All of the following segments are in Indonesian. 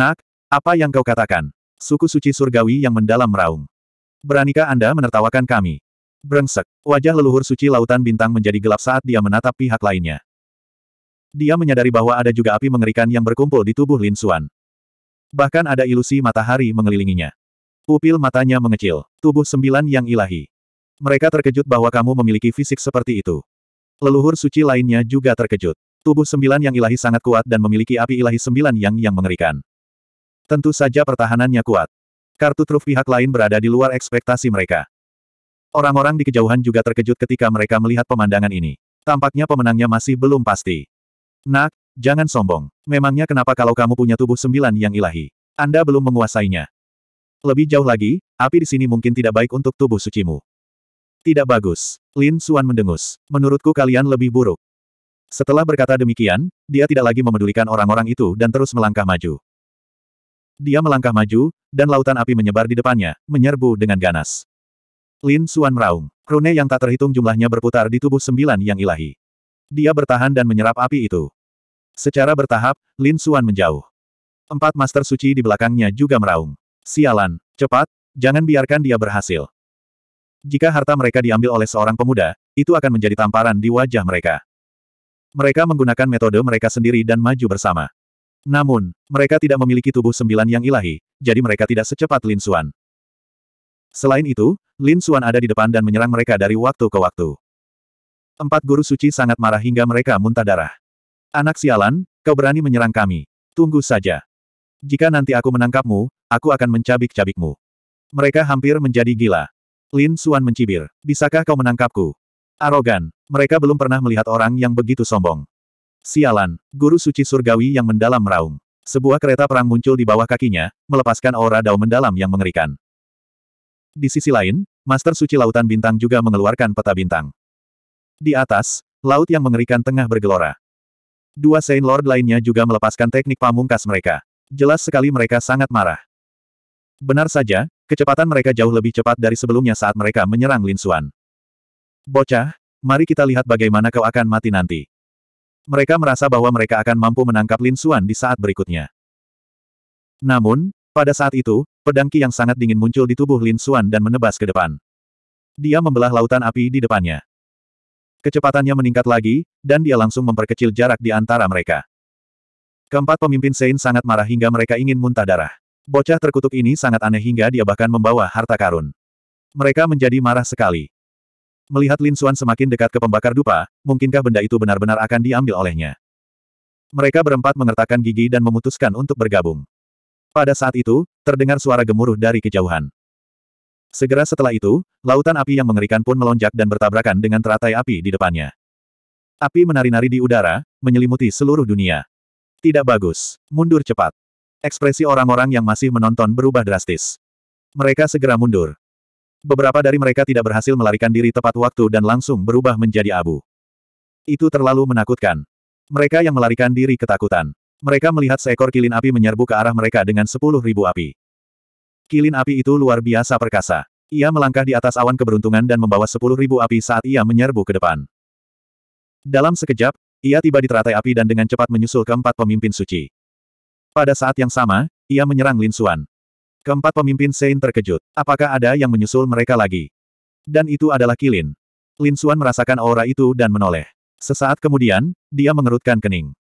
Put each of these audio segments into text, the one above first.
Nak, apa yang kau katakan? Suku suci surgawi yang mendalam meraung. Beranikah Anda menertawakan kami? Brengsek, wajah leluhur suci lautan bintang menjadi gelap saat dia menatap pihak lainnya. Dia menyadari bahwa ada juga api mengerikan yang berkumpul di tubuh Lin Suan. Bahkan ada ilusi matahari mengelilinginya. Pupil matanya mengecil, tubuh sembilan yang ilahi. Mereka terkejut bahwa kamu memiliki fisik seperti itu. Leluhur suci lainnya juga terkejut. Tubuh sembilan yang ilahi sangat kuat dan memiliki api ilahi sembilan yang yang mengerikan. Tentu saja pertahanannya kuat. Kartu truf pihak lain berada di luar ekspektasi mereka. Orang-orang di kejauhan juga terkejut ketika mereka melihat pemandangan ini. Tampaknya pemenangnya masih belum pasti. Nak, jangan sombong. Memangnya kenapa kalau kamu punya tubuh sembilan yang ilahi? Anda belum menguasainya. Lebih jauh lagi, api di sini mungkin tidak baik untuk tubuh sucimu. Tidak bagus. Lin Suan mendengus. Menurutku kalian lebih buruk. Setelah berkata demikian, dia tidak lagi memedulikan orang-orang itu dan terus melangkah maju. Dia melangkah maju, dan lautan api menyebar di depannya, menyerbu dengan ganas. Lin Suan meraung. Krone yang tak terhitung jumlahnya berputar di tubuh sembilan yang ilahi. Dia bertahan dan menyerap api itu. Secara bertahap, Lin Suan menjauh. Empat master suci di belakangnya juga meraung. Sialan, cepat, jangan biarkan dia berhasil. Jika harta mereka diambil oleh seorang pemuda, itu akan menjadi tamparan di wajah mereka. Mereka menggunakan metode mereka sendiri dan maju bersama. Namun, mereka tidak memiliki tubuh sembilan yang ilahi, jadi mereka tidak secepat Lin Xuan. Selain itu, Lin Xuan ada di depan dan menyerang mereka dari waktu ke waktu. Empat guru suci sangat marah hingga mereka muntah darah. Anak sialan, kau berani menyerang kami. Tunggu saja. Jika nanti aku menangkapmu, aku akan mencabik-cabikmu. Mereka hampir menjadi gila. Lin Xuan mencibir. Bisakah kau menangkapku? Arogan. Mereka belum pernah melihat orang yang begitu sombong. Sialan, guru suci surgawi yang mendalam meraung. Sebuah kereta perang muncul di bawah kakinya, melepaskan aura dao mendalam yang mengerikan. Di sisi lain, Master Suci Lautan Bintang juga mengeluarkan peta bintang. Di atas, laut yang mengerikan tengah bergelora. Dua Saint Lord lainnya juga melepaskan teknik pamungkas mereka. Jelas sekali mereka sangat marah. Benar saja, kecepatan mereka jauh lebih cepat dari sebelumnya saat mereka menyerang Lin Xuan. Bocah, mari kita lihat bagaimana kau akan mati nanti. Mereka merasa bahwa mereka akan mampu menangkap Lin Xuan di saat berikutnya. Namun, pada saat itu, pedangki yang sangat dingin muncul di tubuh Lin Xuan dan menebas ke depan. Dia membelah lautan api di depannya. Kecepatannya meningkat lagi, dan dia langsung memperkecil jarak di antara mereka. Keempat pemimpin Sein sangat marah hingga mereka ingin muntah darah. Bocah terkutuk ini sangat aneh hingga dia bahkan membawa harta karun. Mereka menjadi marah sekali. Melihat Lin Xuan semakin dekat ke pembakar dupa, mungkinkah benda itu benar-benar akan diambil olehnya? Mereka berempat mengertakkan gigi dan memutuskan untuk bergabung. Pada saat itu, terdengar suara gemuruh dari kejauhan. Segera setelah itu, lautan api yang mengerikan pun melonjak dan bertabrakan dengan teratai api di depannya. Api menari-nari di udara, menyelimuti seluruh dunia. Tidak bagus. Mundur cepat. Ekspresi orang-orang yang masih menonton berubah drastis. Mereka segera mundur. Beberapa dari mereka tidak berhasil melarikan diri tepat waktu dan langsung berubah menjadi abu. Itu terlalu menakutkan. Mereka yang melarikan diri ketakutan. Mereka melihat seekor kilin api menyerbu ke arah mereka dengan sepuluh ribu api. Kilin api itu luar biasa perkasa. Ia melangkah di atas awan keberuntungan dan membawa sepuluh ribu api saat ia menyerbu ke depan. Dalam sekejap, ia tiba di teratai api dan dengan cepat menyusul keempat pemimpin suci. Pada saat yang sama, ia menyerang Lin Xuan. Keempat pemimpin Sein terkejut. Apakah ada yang menyusul mereka lagi? Dan itu adalah Kilin. Lin Suan merasakan aura itu dan menoleh. Sesaat kemudian, dia mengerutkan kening.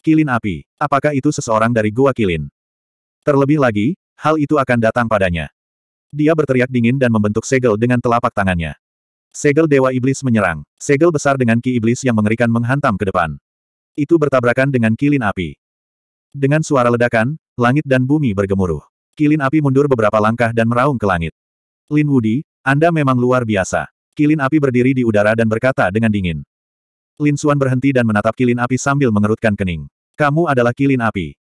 Kilin api. Apakah itu seseorang dari Gua Kilin? Terlebih lagi, hal itu akan datang padanya. Dia berteriak dingin dan membentuk segel dengan telapak tangannya. Segel Dewa Iblis menyerang. Segel besar dengan ki iblis yang mengerikan menghantam ke depan. Itu bertabrakan dengan kilin api. Dengan suara ledakan, langit dan bumi bergemuruh. Kilin api mundur beberapa langkah dan meraung ke langit. Lin Wudi, Anda memang luar biasa. Kilin api berdiri di udara dan berkata dengan dingin. Lin Xuan berhenti dan menatap kilin api sambil mengerutkan kening. Kamu adalah kilin api.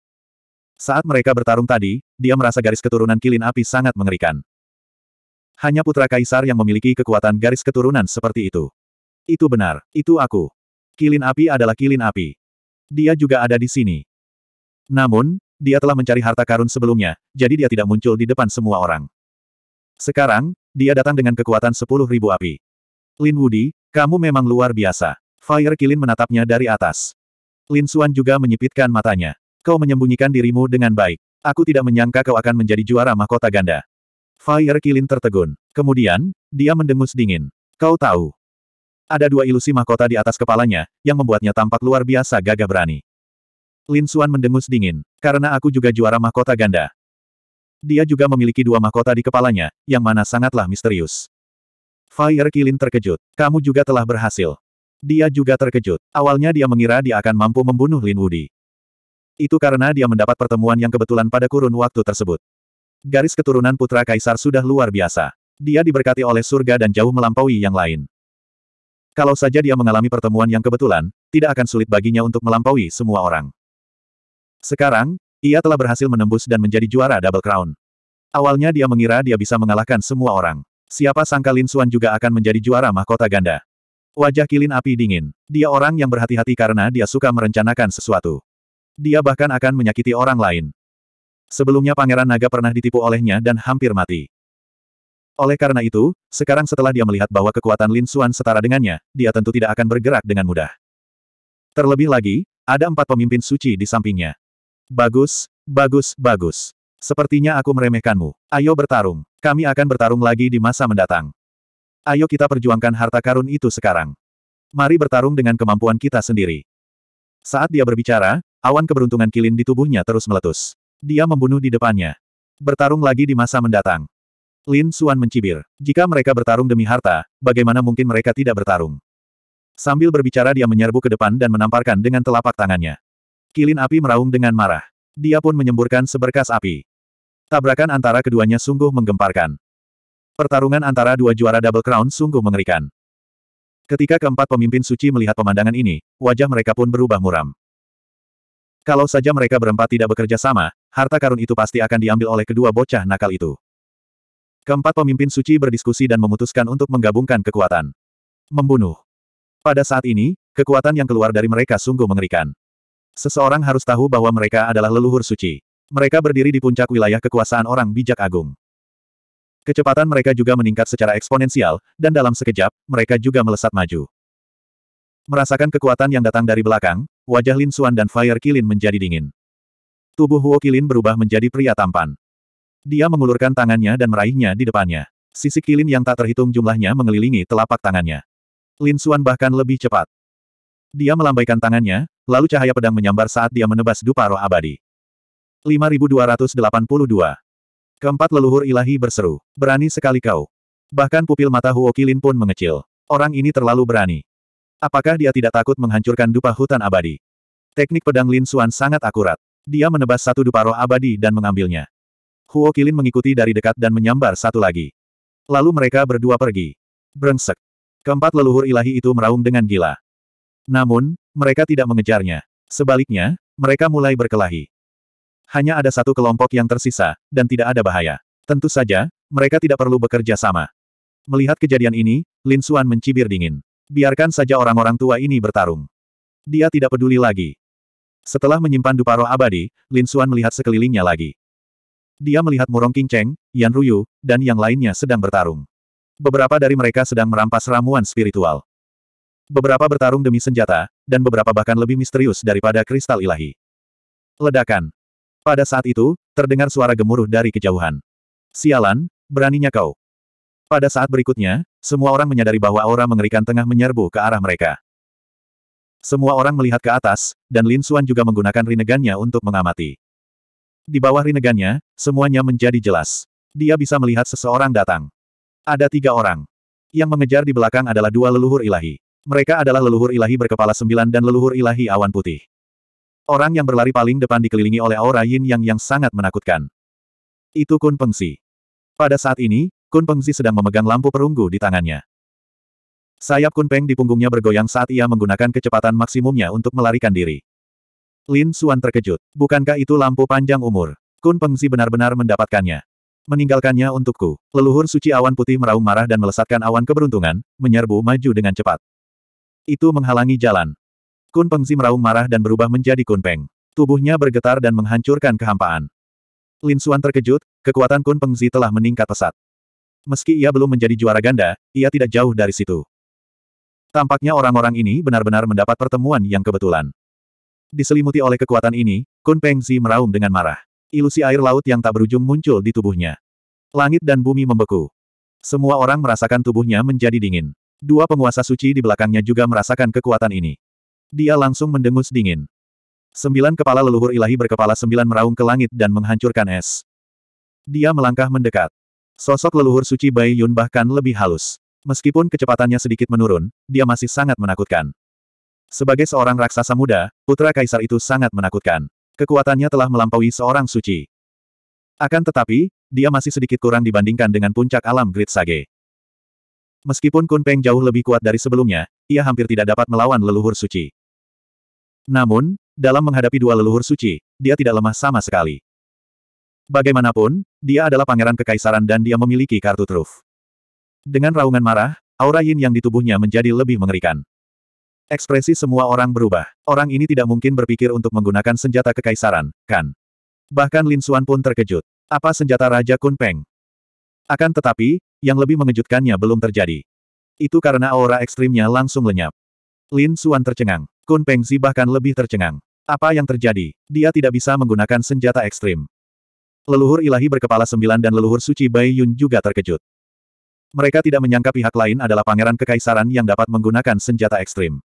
Saat mereka bertarung tadi, dia merasa garis keturunan kilin api sangat mengerikan. Hanya putra kaisar yang memiliki kekuatan garis keturunan seperti itu. Itu benar, itu aku. Kilin api adalah kilin api. Dia juga ada di sini. Namun, dia telah mencari harta karun sebelumnya, jadi dia tidak muncul di depan semua orang. Sekarang, dia datang dengan kekuatan sepuluh ribu api. Lin Wudi, kamu memang luar biasa. Fire Kilin menatapnya dari atas. Lin Xuan juga menyipitkan matanya. Kau menyembunyikan dirimu dengan baik. Aku tidak menyangka kau akan menjadi juara mahkota ganda. Fire Kilin tertegun. Kemudian, dia mendengus dingin. Kau tahu. Ada dua ilusi mahkota di atas kepalanya, yang membuatnya tampak luar biasa gagah berani. Lin Suan mendengus dingin. Karena aku juga juara mahkota ganda. Dia juga memiliki dua mahkota di kepalanya, yang mana sangatlah misterius. Fire Kilin terkejut. Kamu juga telah berhasil. Dia juga terkejut. Awalnya dia mengira dia akan mampu membunuh Lin Wudi. Itu karena dia mendapat pertemuan yang kebetulan pada kurun waktu tersebut. Garis keturunan putra kaisar sudah luar biasa. Dia diberkati oleh surga dan jauh melampaui yang lain. Kalau saja dia mengalami pertemuan yang kebetulan, tidak akan sulit baginya untuk melampaui semua orang. Sekarang, ia telah berhasil menembus dan menjadi juara Double Crown. Awalnya dia mengira dia bisa mengalahkan semua orang. Siapa sangka Lin Xuan juga akan menjadi juara mahkota ganda. Wajah kilin api dingin. Dia orang yang berhati-hati karena dia suka merencanakan sesuatu. Dia bahkan akan menyakiti orang lain. Sebelumnya Pangeran Naga pernah ditipu olehnya dan hampir mati. Oleh karena itu, sekarang setelah dia melihat bahwa kekuatan Lin Xuan setara dengannya, dia tentu tidak akan bergerak dengan mudah. Terlebih lagi, ada empat pemimpin suci di sampingnya. Bagus, bagus, bagus. Sepertinya aku meremehkanmu. Ayo bertarung. Kami akan bertarung lagi di masa mendatang. Ayo kita perjuangkan harta karun itu sekarang. Mari bertarung dengan kemampuan kita sendiri. Saat dia berbicara, awan keberuntungan kilin di tubuhnya terus meletus. Dia membunuh di depannya. Bertarung lagi di masa mendatang. Lin Suan mencibir. Jika mereka bertarung demi harta, bagaimana mungkin mereka tidak bertarung? Sambil berbicara dia menyerbu ke depan dan menamparkan dengan telapak tangannya. Kilin api meraung dengan marah. Dia pun menyemburkan seberkas api. Tabrakan antara keduanya sungguh menggemparkan. Pertarungan antara dua juara Double Crown sungguh mengerikan. Ketika keempat pemimpin suci melihat pemandangan ini, wajah mereka pun berubah muram. Kalau saja mereka berempat tidak bekerja sama, harta karun itu pasti akan diambil oleh kedua bocah nakal itu. Keempat pemimpin suci berdiskusi dan memutuskan untuk menggabungkan kekuatan. Membunuh. Pada saat ini, kekuatan yang keluar dari mereka sungguh mengerikan. Seseorang harus tahu bahwa mereka adalah leluhur suci. Mereka berdiri di puncak wilayah kekuasaan orang bijak agung. Kecepatan mereka juga meningkat secara eksponensial, dan dalam sekejap, mereka juga melesat maju. Merasakan kekuatan yang datang dari belakang, wajah Lin Suan dan Fire Kilin menjadi dingin. Tubuh Huo Kilin berubah menjadi pria tampan. Dia mengulurkan tangannya dan meraihnya di depannya. Sisi Kilin yang tak terhitung jumlahnya mengelilingi telapak tangannya. Lin Suan bahkan lebih cepat. Dia melambaikan tangannya, lalu cahaya pedang menyambar saat dia menebas dupa roh abadi. 5282. Keempat leluhur ilahi berseru. Berani sekali kau. Bahkan pupil mata Huo pun mengecil. Orang ini terlalu berani. Apakah dia tidak takut menghancurkan dupa hutan abadi? Teknik pedang Lin Suan sangat akurat. Dia menebas satu dupa roh abadi dan mengambilnya. Huo Kilin mengikuti dari dekat dan menyambar satu lagi. Lalu mereka berdua pergi. Brengsek. Keempat leluhur ilahi itu meraung dengan gila. Namun, mereka tidak mengejarnya. Sebaliknya, mereka mulai berkelahi. Hanya ada satu kelompok yang tersisa, dan tidak ada bahaya. Tentu saja, mereka tidak perlu bekerja sama. Melihat kejadian ini, Lin Suan mencibir dingin. Biarkan saja orang-orang tua ini bertarung. Dia tidak peduli lagi. Setelah menyimpan dupa roh abadi, Lin Suan melihat sekelilingnya lagi. Dia melihat Murong Cheng, Yan Ruyu, dan yang lainnya sedang bertarung. Beberapa dari mereka sedang merampas ramuan spiritual. Beberapa bertarung demi senjata, dan beberapa bahkan lebih misterius daripada kristal ilahi. Ledakan. Pada saat itu, terdengar suara gemuruh dari kejauhan. Sialan, beraninya kau. Pada saat berikutnya, semua orang menyadari bahwa aura mengerikan tengah menyerbu ke arah mereka. Semua orang melihat ke atas, dan Lin Suan juga menggunakan rinegannya untuk mengamati. Di bawah rinegannya, semuanya menjadi jelas. Dia bisa melihat seseorang datang. Ada tiga orang. Yang mengejar di belakang adalah dua leluhur ilahi. Mereka adalah leluhur ilahi berkepala sembilan dan leluhur ilahi awan putih. Orang yang berlari paling depan dikelilingi oleh aura yin yang yang sangat menakutkan. Itu Kun Pengsi. Pada saat ini, Kun Pengsi sedang memegang lampu perunggu di tangannya. Sayap Kun Peng di punggungnya bergoyang saat ia menggunakan kecepatan maksimumnya untuk melarikan diri. Lin Suan terkejut. Bukankah itu lampu panjang umur? Kun Pengsi benar-benar mendapatkannya. Meninggalkannya untukku. Leluhur suci awan putih meraung marah dan melesatkan awan keberuntungan, menyerbu maju dengan cepat. Itu menghalangi jalan. Kun Pengzi meraung marah dan berubah menjadi Kun Peng. Tubuhnya bergetar dan menghancurkan kehampaan. Lin Suan terkejut, kekuatan Kun Pengzi telah meningkat pesat. Meski ia belum menjadi juara ganda, ia tidak jauh dari situ. Tampaknya orang-orang ini benar-benar mendapat pertemuan yang kebetulan. Diselimuti oleh kekuatan ini, Kun Pengzi meraung dengan marah. Ilusi air laut yang tak berujung muncul di tubuhnya. Langit dan bumi membeku. Semua orang merasakan tubuhnya menjadi dingin. Dua penguasa suci di belakangnya juga merasakan kekuatan ini. Dia langsung mendengus dingin. Sembilan kepala leluhur ilahi berkepala sembilan meraung ke langit dan menghancurkan es. Dia melangkah mendekat. Sosok leluhur suci Bai Yun bahkan lebih halus. Meskipun kecepatannya sedikit menurun, dia masih sangat menakutkan. Sebagai seorang raksasa muda, putra kaisar itu sangat menakutkan. Kekuatannya telah melampaui seorang suci. Akan tetapi, dia masih sedikit kurang dibandingkan dengan puncak alam Grid Sage. Meskipun Kun Peng jauh lebih kuat dari sebelumnya, ia hampir tidak dapat melawan leluhur suci. Namun, dalam menghadapi dua leluhur suci, dia tidak lemah sama sekali. Bagaimanapun, dia adalah pangeran kekaisaran dan dia memiliki kartu truf. Dengan raungan marah, aura yin yang di tubuhnya menjadi lebih mengerikan. Ekspresi semua orang berubah. Orang ini tidak mungkin berpikir untuk menggunakan senjata kekaisaran, kan? Bahkan Lin Xuan pun terkejut. Apa senjata Raja Kun Peng? Akan tetapi, yang lebih mengejutkannya belum terjadi. Itu karena aura ekstrimnya langsung lenyap. Lin Suan tercengang. Kun Pengzi bahkan lebih tercengang. Apa yang terjadi? Dia tidak bisa menggunakan senjata ekstrim. Leluhur ilahi berkepala sembilan dan leluhur suci Bai Yun juga terkejut. Mereka tidak menyangka pihak lain adalah pangeran kekaisaran yang dapat menggunakan senjata ekstrim.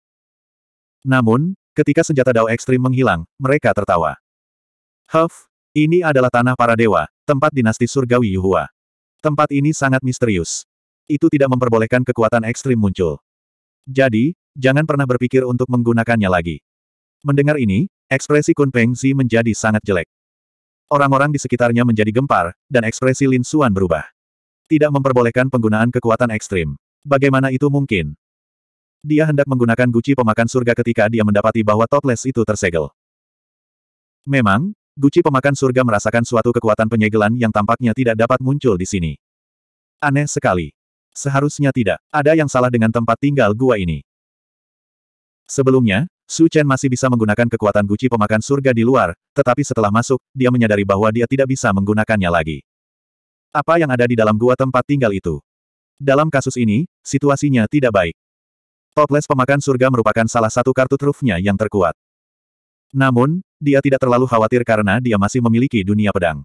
Namun, ketika senjata dao ekstrim menghilang, mereka tertawa. Huff, ini adalah tanah para dewa, tempat dinasti surgawi Yuhua. Tempat ini sangat misterius. Itu tidak memperbolehkan kekuatan ekstrim muncul. Jadi, jangan pernah berpikir untuk menggunakannya lagi. Mendengar ini, ekspresi Kun Peng Zi menjadi sangat jelek. Orang-orang di sekitarnya menjadi gempar, dan ekspresi Lin Suan berubah. Tidak memperbolehkan penggunaan kekuatan ekstrim. Bagaimana itu mungkin? Dia hendak menggunakan guci pemakan surga ketika dia mendapati bahwa toples itu tersegel. Memang, Guci pemakan surga merasakan suatu kekuatan penyegelan yang tampaknya tidak dapat muncul di sini. Aneh sekali. Seharusnya tidak. Ada yang salah dengan tempat tinggal gua ini. Sebelumnya, Su Chen masih bisa menggunakan kekuatan guci pemakan surga di luar, tetapi setelah masuk, dia menyadari bahwa dia tidak bisa menggunakannya lagi. Apa yang ada di dalam gua tempat tinggal itu? Dalam kasus ini, situasinya tidak baik. Toples pemakan surga merupakan salah satu kartu trufnya yang terkuat. Namun, dia tidak terlalu khawatir karena dia masih memiliki dunia pedang.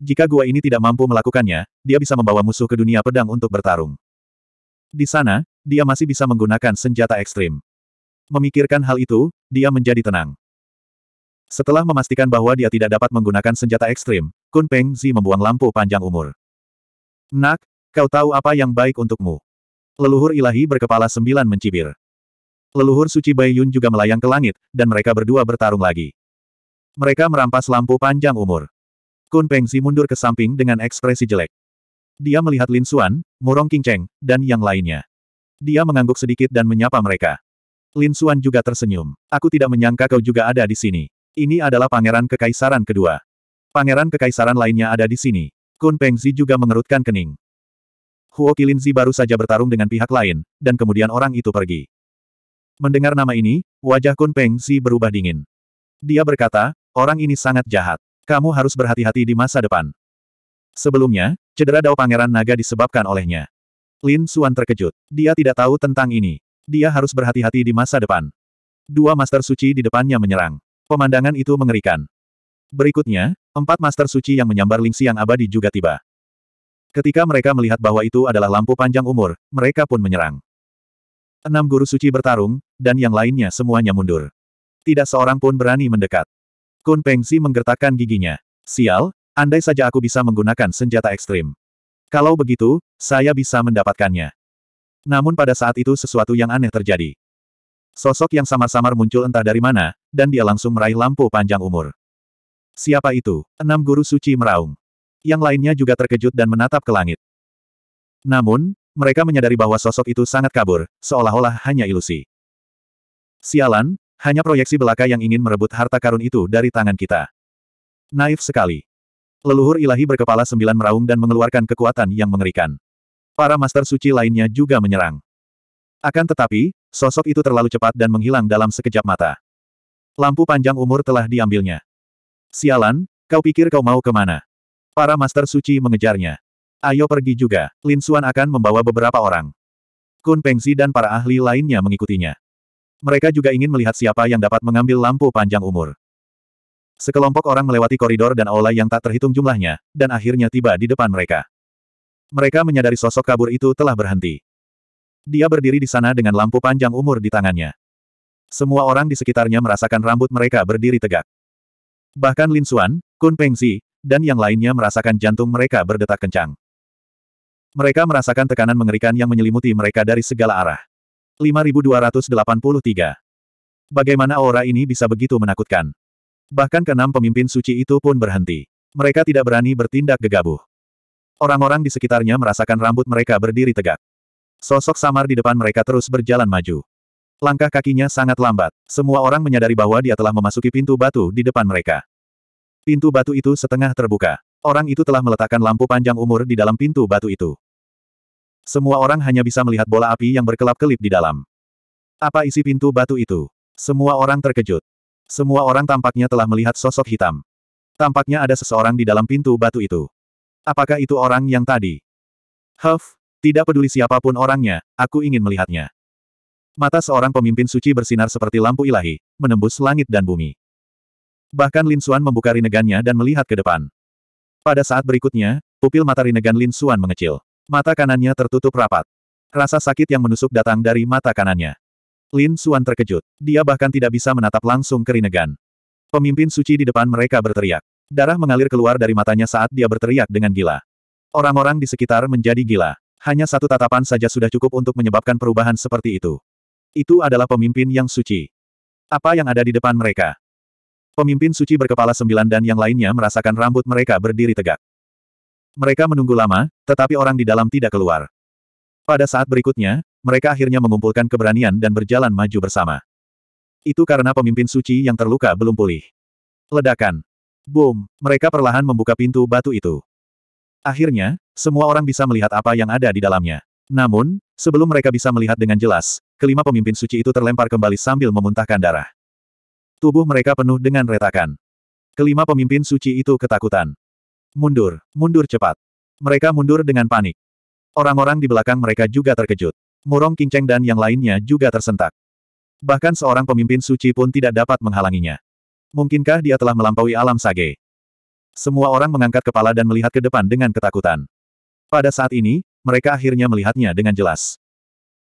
Jika gua ini tidak mampu melakukannya, dia bisa membawa musuh ke dunia pedang untuk bertarung. Di sana, dia masih bisa menggunakan senjata ekstrim. Memikirkan hal itu, dia menjadi tenang. Setelah memastikan bahwa dia tidak dapat menggunakan senjata ekstrim, Kun Peng Zi membuang lampu panjang umur. Nak, kau tahu apa yang baik untukmu. Leluhur ilahi berkepala sembilan mencibir. Leluhur suci Bai Yun juga melayang ke langit, dan mereka berdua bertarung lagi. Mereka merampas lampu panjang umur. Kun Pengzi mundur ke samping dengan ekspresi jelek. Dia melihat Lin Xuan, Murong King Cheng, dan yang lainnya. Dia mengangguk sedikit dan menyapa mereka. Lin Xuan juga tersenyum. Aku tidak menyangka kau juga ada di sini. Ini adalah pangeran kekaisaran kedua. Pangeran kekaisaran lainnya ada di sini. Kun Pengzi juga mengerutkan kening. Huo Qilinzi baru saja bertarung dengan pihak lain, dan kemudian orang itu pergi. Mendengar nama ini, wajah Kun Peng Zi berubah dingin. Dia berkata, orang ini sangat jahat. Kamu harus berhati-hati di masa depan. Sebelumnya, cedera dao pangeran naga disebabkan olehnya. Lin Suan terkejut. Dia tidak tahu tentang ini. Dia harus berhati-hati di masa depan. Dua master suci di depannya menyerang. Pemandangan itu mengerikan. Berikutnya, empat master suci yang menyambar Ling Siang abadi juga tiba. Ketika mereka melihat bahwa itu adalah lampu panjang umur, mereka pun menyerang. Enam guru suci bertarung, dan yang lainnya semuanya mundur. Tidak seorang pun berani mendekat. Kun Pengsi menggertakkan giginya. Sial, andai saja aku bisa menggunakan senjata ekstrim. Kalau begitu, saya bisa mendapatkannya. Namun pada saat itu sesuatu yang aneh terjadi. Sosok yang samar-samar muncul entah dari mana, dan dia langsung meraih lampu panjang umur. Siapa itu? Enam guru suci meraung. Yang lainnya juga terkejut dan menatap ke langit. Namun, mereka menyadari bahwa sosok itu sangat kabur, seolah-olah hanya ilusi. Sialan, hanya proyeksi belaka yang ingin merebut harta karun itu dari tangan kita. Naif sekali. Leluhur ilahi berkepala sembilan meraung dan mengeluarkan kekuatan yang mengerikan. Para master suci lainnya juga menyerang. Akan tetapi, sosok itu terlalu cepat dan menghilang dalam sekejap mata. Lampu panjang umur telah diambilnya. Sialan, kau pikir kau mau kemana? Para master suci mengejarnya. Ayo pergi juga, Lin Suan akan membawa beberapa orang. Kun Pengzi dan para ahli lainnya mengikutinya. Mereka juga ingin melihat siapa yang dapat mengambil lampu panjang umur. Sekelompok orang melewati koridor dan aula yang tak terhitung jumlahnya, dan akhirnya tiba di depan mereka. Mereka menyadari sosok kabur itu telah berhenti. Dia berdiri di sana dengan lampu panjang umur di tangannya. Semua orang di sekitarnya merasakan rambut mereka berdiri tegak. Bahkan Lin Xuan, Kun Pengzi, dan yang lainnya merasakan jantung mereka berdetak kencang. Mereka merasakan tekanan mengerikan yang menyelimuti mereka dari segala arah. 5283. Bagaimana aura ini bisa begitu menakutkan? Bahkan keenam pemimpin suci itu pun berhenti. Mereka tidak berani bertindak gegabah. Orang-orang di sekitarnya merasakan rambut mereka berdiri tegak. Sosok samar di depan mereka terus berjalan maju. Langkah kakinya sangat lambat. Semua orang menyadari bahwa dia telah memasuki pintu batu di depan mereka. Pintu batu itu setengah terbuka. Orang itu telah meletakkan lampu panjang umur di dalam pintu batu itu. Semua orang hanya bisa melihat bola api yang berkelap-kelip di dalam. Apa isi pintu batu itu? Semua orang terkejut. Semua orang tampaknya telah melihat sosok hitam. Tampaknya ada seseorang di dalam pintu batu itu. Apakah itu orang yang tadi? Huff, tidak peduli siapapun orangnya, aku ingin melihatnya. Mata seorang pemimpin suci bersinar seperti lampu ilahi, menembus langit dan bumi. Bahkan Lin Xuan membuka rinegannya dan melihat ke depan. Pada saat berikutnya, pupil mata Rinnegan Lin Suan mengecil. Mata kanannya tertutup rapat. Rasa sakit yang menusuk datang dari mata kanannya. Lin Suan terkejut. Dia bahkan tidak bisa menatap langsung ke Rinnegan. Pemimpin suci di depan mereka berteriak. Darah mengalir keluar dari matanya saat dia berteriak dengan gila. Orang-orang di sekitar menjadi gila. Hanya satu tatapan saja sudah cukup untuk menyebabkan perubahan seperti itu. Itu adalah pemimpin yang suci. Apa yang ada di depan mereka? Pemimpin suci berkepala sembilan dan yang lainnya merasakan rambut mereka berdiri tegak. Mereka menunggu lama, tetapi orang di dalam tidak keluar. Pada saat berikutnya, mereka akhirnya mengumpulkan keberanian dan berjalan maju bersama. Itu karena pemimpin suci yang terluka belum pulih. Ledakan. Boom, mereka perlahan membuka pintu batu itu. Akhirnya, semua orang bisa melihat apa yang ada di dalamnya. Namun, sebelum mereka bisa melihat dengan jelas, kelima pemimpin suci itu terlempar kembali sambil memuntahkan darah. Tubuh mereka penuh dengan retakan. Kelima pemimpin suci itu ketakutan. Mundur, mundur cepat. Mereka mundur dengan panik. Orang-orang di belakang mereka juga terkejut. Murong Kinceng dan yang lainnya juga tersentak. Bahkan seorang pemimpin suci pun tidak dapat menghalanginya. Mungkinkah dia telah melampaui alam sage? Semua orang mengangkat kepala dan melihat ke depan dengan ketakutan. Pada saat ini, mereka akhirnya melihatnya dengan jelas.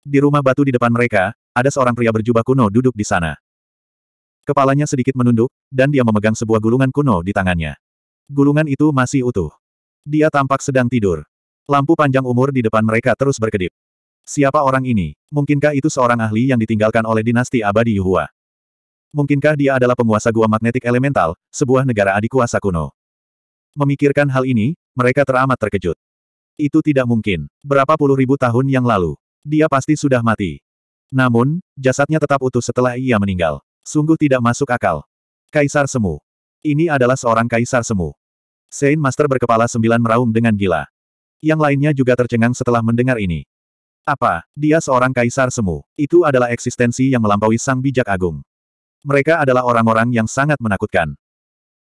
Di rumah batu di depan mereka, ada seorang pria berjubah kuno duduk di sana. Kepalanya sedikit menunduk, dan dia memegang sebuah gulungan kuno di tangannya. Gulungan itu masih utuh. Dia tampak sedang tidur. Lampu panjang umur di depan mereka terus berkedip. Siapa orang ini? Mungkinkah itu seorang ahli yang ditinggalkan oleh dinasti abadi Yuhua? Mungkinkah dia adalah penguasa gua magnetik elemental, sebuah negara adik kuasa kuno? Memikirkan hal ini, mereka teramat terkejut. Itu tidak mungkin. Berapa puluh ribu tahun yang lalu, dia pasti sudah mati. Namun, jasadnya tetap utuh setelah ia meninggal. Sungguh tidak masuk akal. Kaisar Semu. Ini adalah seorang Kaisar Semu. Saint Master berkepala sembilan meraung dengan gila. Yang lainnya juga tercengang setelah mendengar ini. Apa, dia seorang Kaisar Semu. Itu adalah eksistensi yang melampaui sang bijak agung. Mereka adalah orang-orang yang sangat menakutkan.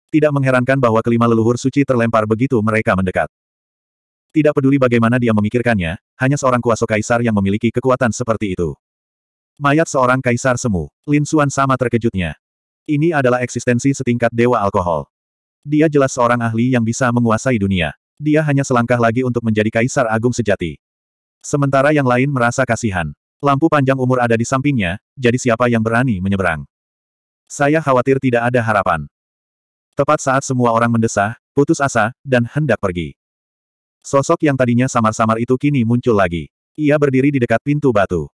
Tidak mengherankan bahwa kelima leluhur suci terlempar begitu mereka mendekat. Tidak peduli bagaimana dia memikirkannya, hanya seorang kuasa kaisar yang memiliki kekuatan seperti itu. Mayat seorang kaisar semu, Lin Xuan sama terkejutnya. Ini adalah eksistensi setingkat dewa alkohol. Dia jelas seorang ahli yang bisa menguasai dunia. Dia hanya selangkah lagi untuk menjadi kaisar agung sejati. Sementara yang lain merasa kasihan. Lampu panjang umur ada di sampingnya, jadi siapa yang berani menyeberang? Saya khawatir tidak ada harapan. Tepat saat semua orang mendesah, putus asa, dan hendak pergi. Sosok yang tadinya samar-samar itu kini muncul lagi. Ia berdiri di dekat pintu batu.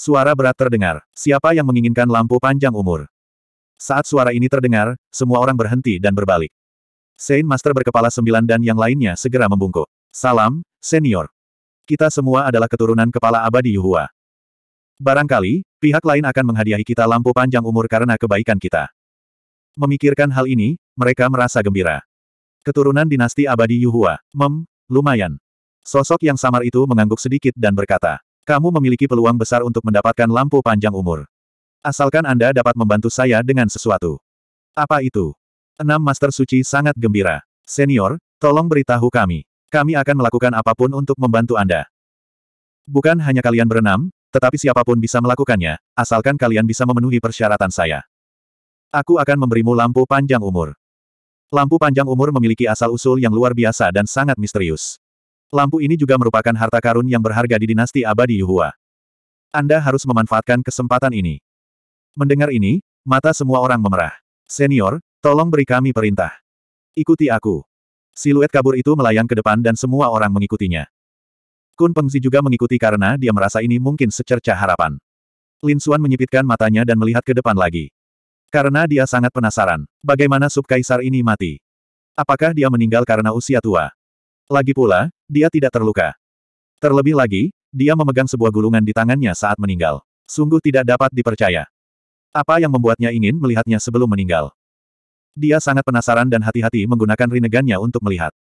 Suara berat terdengar. Siapa yang menginginkan lampu panjang umur? Saat suara ini terdengar, semua orang berhenti dan berbalik. Saint Master berkepala sembilan dan yang lainnya segera membungkuk. Salam, senior. Kita semua adalah keturunan kepala abadi Yuhua. Barangkali, pihak lain akan menghadiahi kita lampu panjang umur karena kebaikan kita. Memikirkan hal ini, mereka merasa gembira. Keturunan dinasti abadi Yuhua. Mem, lumayan. Sosok yang samar itu mengangguk sedikit dan berkata, kamu memiliki peluang besar untuk mendapatkan lampu panjang umur. Asalkan Anda dapat membantu saya dengan sesuatu. Apa itu? Enam Master Suci sangat gembira. Senior, tolong beritahu kami. Kami akan melakukan apapun untuk membantu Anda. Bukan hanya kalian berenam, tetapi siapapun bisa melakukannya, asalkan kalian bisa memenuhi persyaratan saya. Aku akan memberimu lampu panjang umur. Lampu panjang umur memiliki asal-usul yang luar biasa dan sangat misterius. Lampu ini juga merupakan harta karun yang berharga di dinasti abadi Yuhua. Anda harus memanfaatkan kesempatan ini. Mendengar ini, mata semua orang memerah. Senior, tolong beri kami perintah. Ikuti aku. Siluet kabur itu melayang ke depan dan semua orang mengikutinya. Kun Pengzi juga mengikuti karena dia merasa ini mungkin secerca harapan. Lin Xuan menyipitkan matanya dan melihat ke depan lagi. Karena dia sangat penasaran, bagaimana kaisar ini mati. Apakah dia meninggal karena usia tua? Lagi pula, dia tidak terluka. Terlebih lagi, dia memegang sebuah gulungan di tangannya saat meninggal. Sungguh tidak dapat dipercaya. Apa yang membuatnya ingin melihatnya sebelum meninggal? Dia sangat penasaran dan hati-hati menggunakan rinegannya untuk melihat.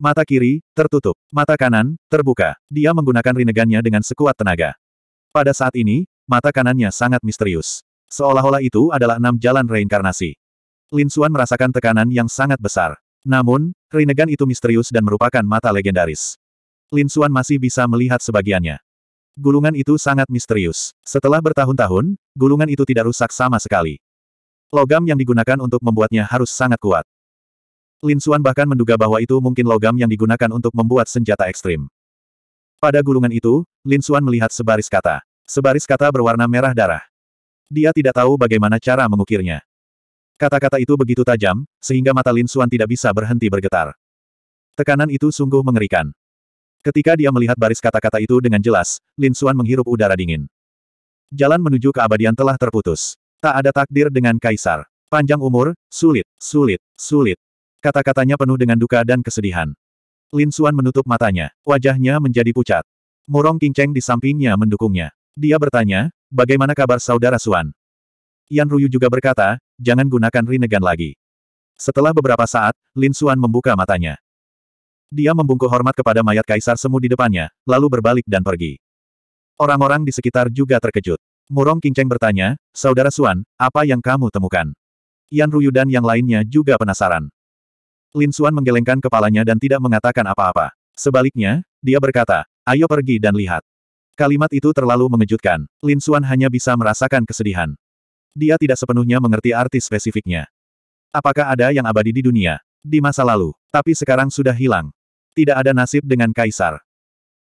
Mata kiri, tertutup. Mata kanan, terbuka. Dia menggunakan rinegannya dengan sekuat tenaga. Pada saat ini, mata kanannya sangat misterius. Seolah-olah itu adalah enam jalan reinkarnasi. Lin Xuan merasakan tekanan yang sangat besar. Namun, Rinnegan itu misterius dan merupakan mata legendaris. Lin Xuan masih bisa melihat sebagiannya. Gulungan itu sangat misterius. Setelah bertahun-tahun, gulungan itu tidak rusak sama sekali. Logam yang digunakan untuk membuatnya harus sangat kuat. Lin Xuan bahkan menduga bahwa itu mungkin logam yang digunakan untuk membuat senjata ekstrim. Pada gulungan itu, Lin Xuan melihat sebaris kata. Sebaris kata berwarna merah darah. Dia tidak tahu bagaimana cara mengukirnya. Kata-kata itu begitu tajam, sehingga mata Lin Suan tidak bisa berhenti bergetar. Tekanan itu sungguh mengerikan. Ketika dia melihat baris kata-kata itu dengan jelas, Lin Suan menghirup udara dingin. Jalan menuju keabadian telah terputus. Tak ada takdir dengan kaisar. Panjang umur, sulit, sulit, sulit. Kata-katanya penuh dengan duka dan kesedihan. Lin Suan menutup matanya, wajahnya menjadi pucat. Murong King di sampingnya mendukungnya. Dia bertanya, bagaimana kabar saudara Suan? Yan Ruyu juga berkata, jangan gunakan Rinnegan lagi. Setelah beberapa saat, Lin Xuan membuka matanya. Dia membungkuk hormat kepada mayat kaisar semu di depannya, lalu berbalik dan pergi. Orang-orang di sekitar juga terkejut. Murong Kinceng bertanya, Saudara Xuan, apa yang kamu temukan? Yan Ruyu dan yang lainnya juga penasaran. Lin Xuan menggelengkan kepalanya dan tidak mengatakan apa-apa. Sebaliknya, dia berkata, ayo pergi dan lihat. Kalimat itu terlalu mengejutkan. Lin Xuan hanya bisa merasakan kesedihan. Dia tidak sepenuhnya mengerti arti spesifiknya. Apakah ada yang abadi di dunia? Di masa lalu, tapi sekarang sudah hilang. Tidak ada nasib dengan kaisar.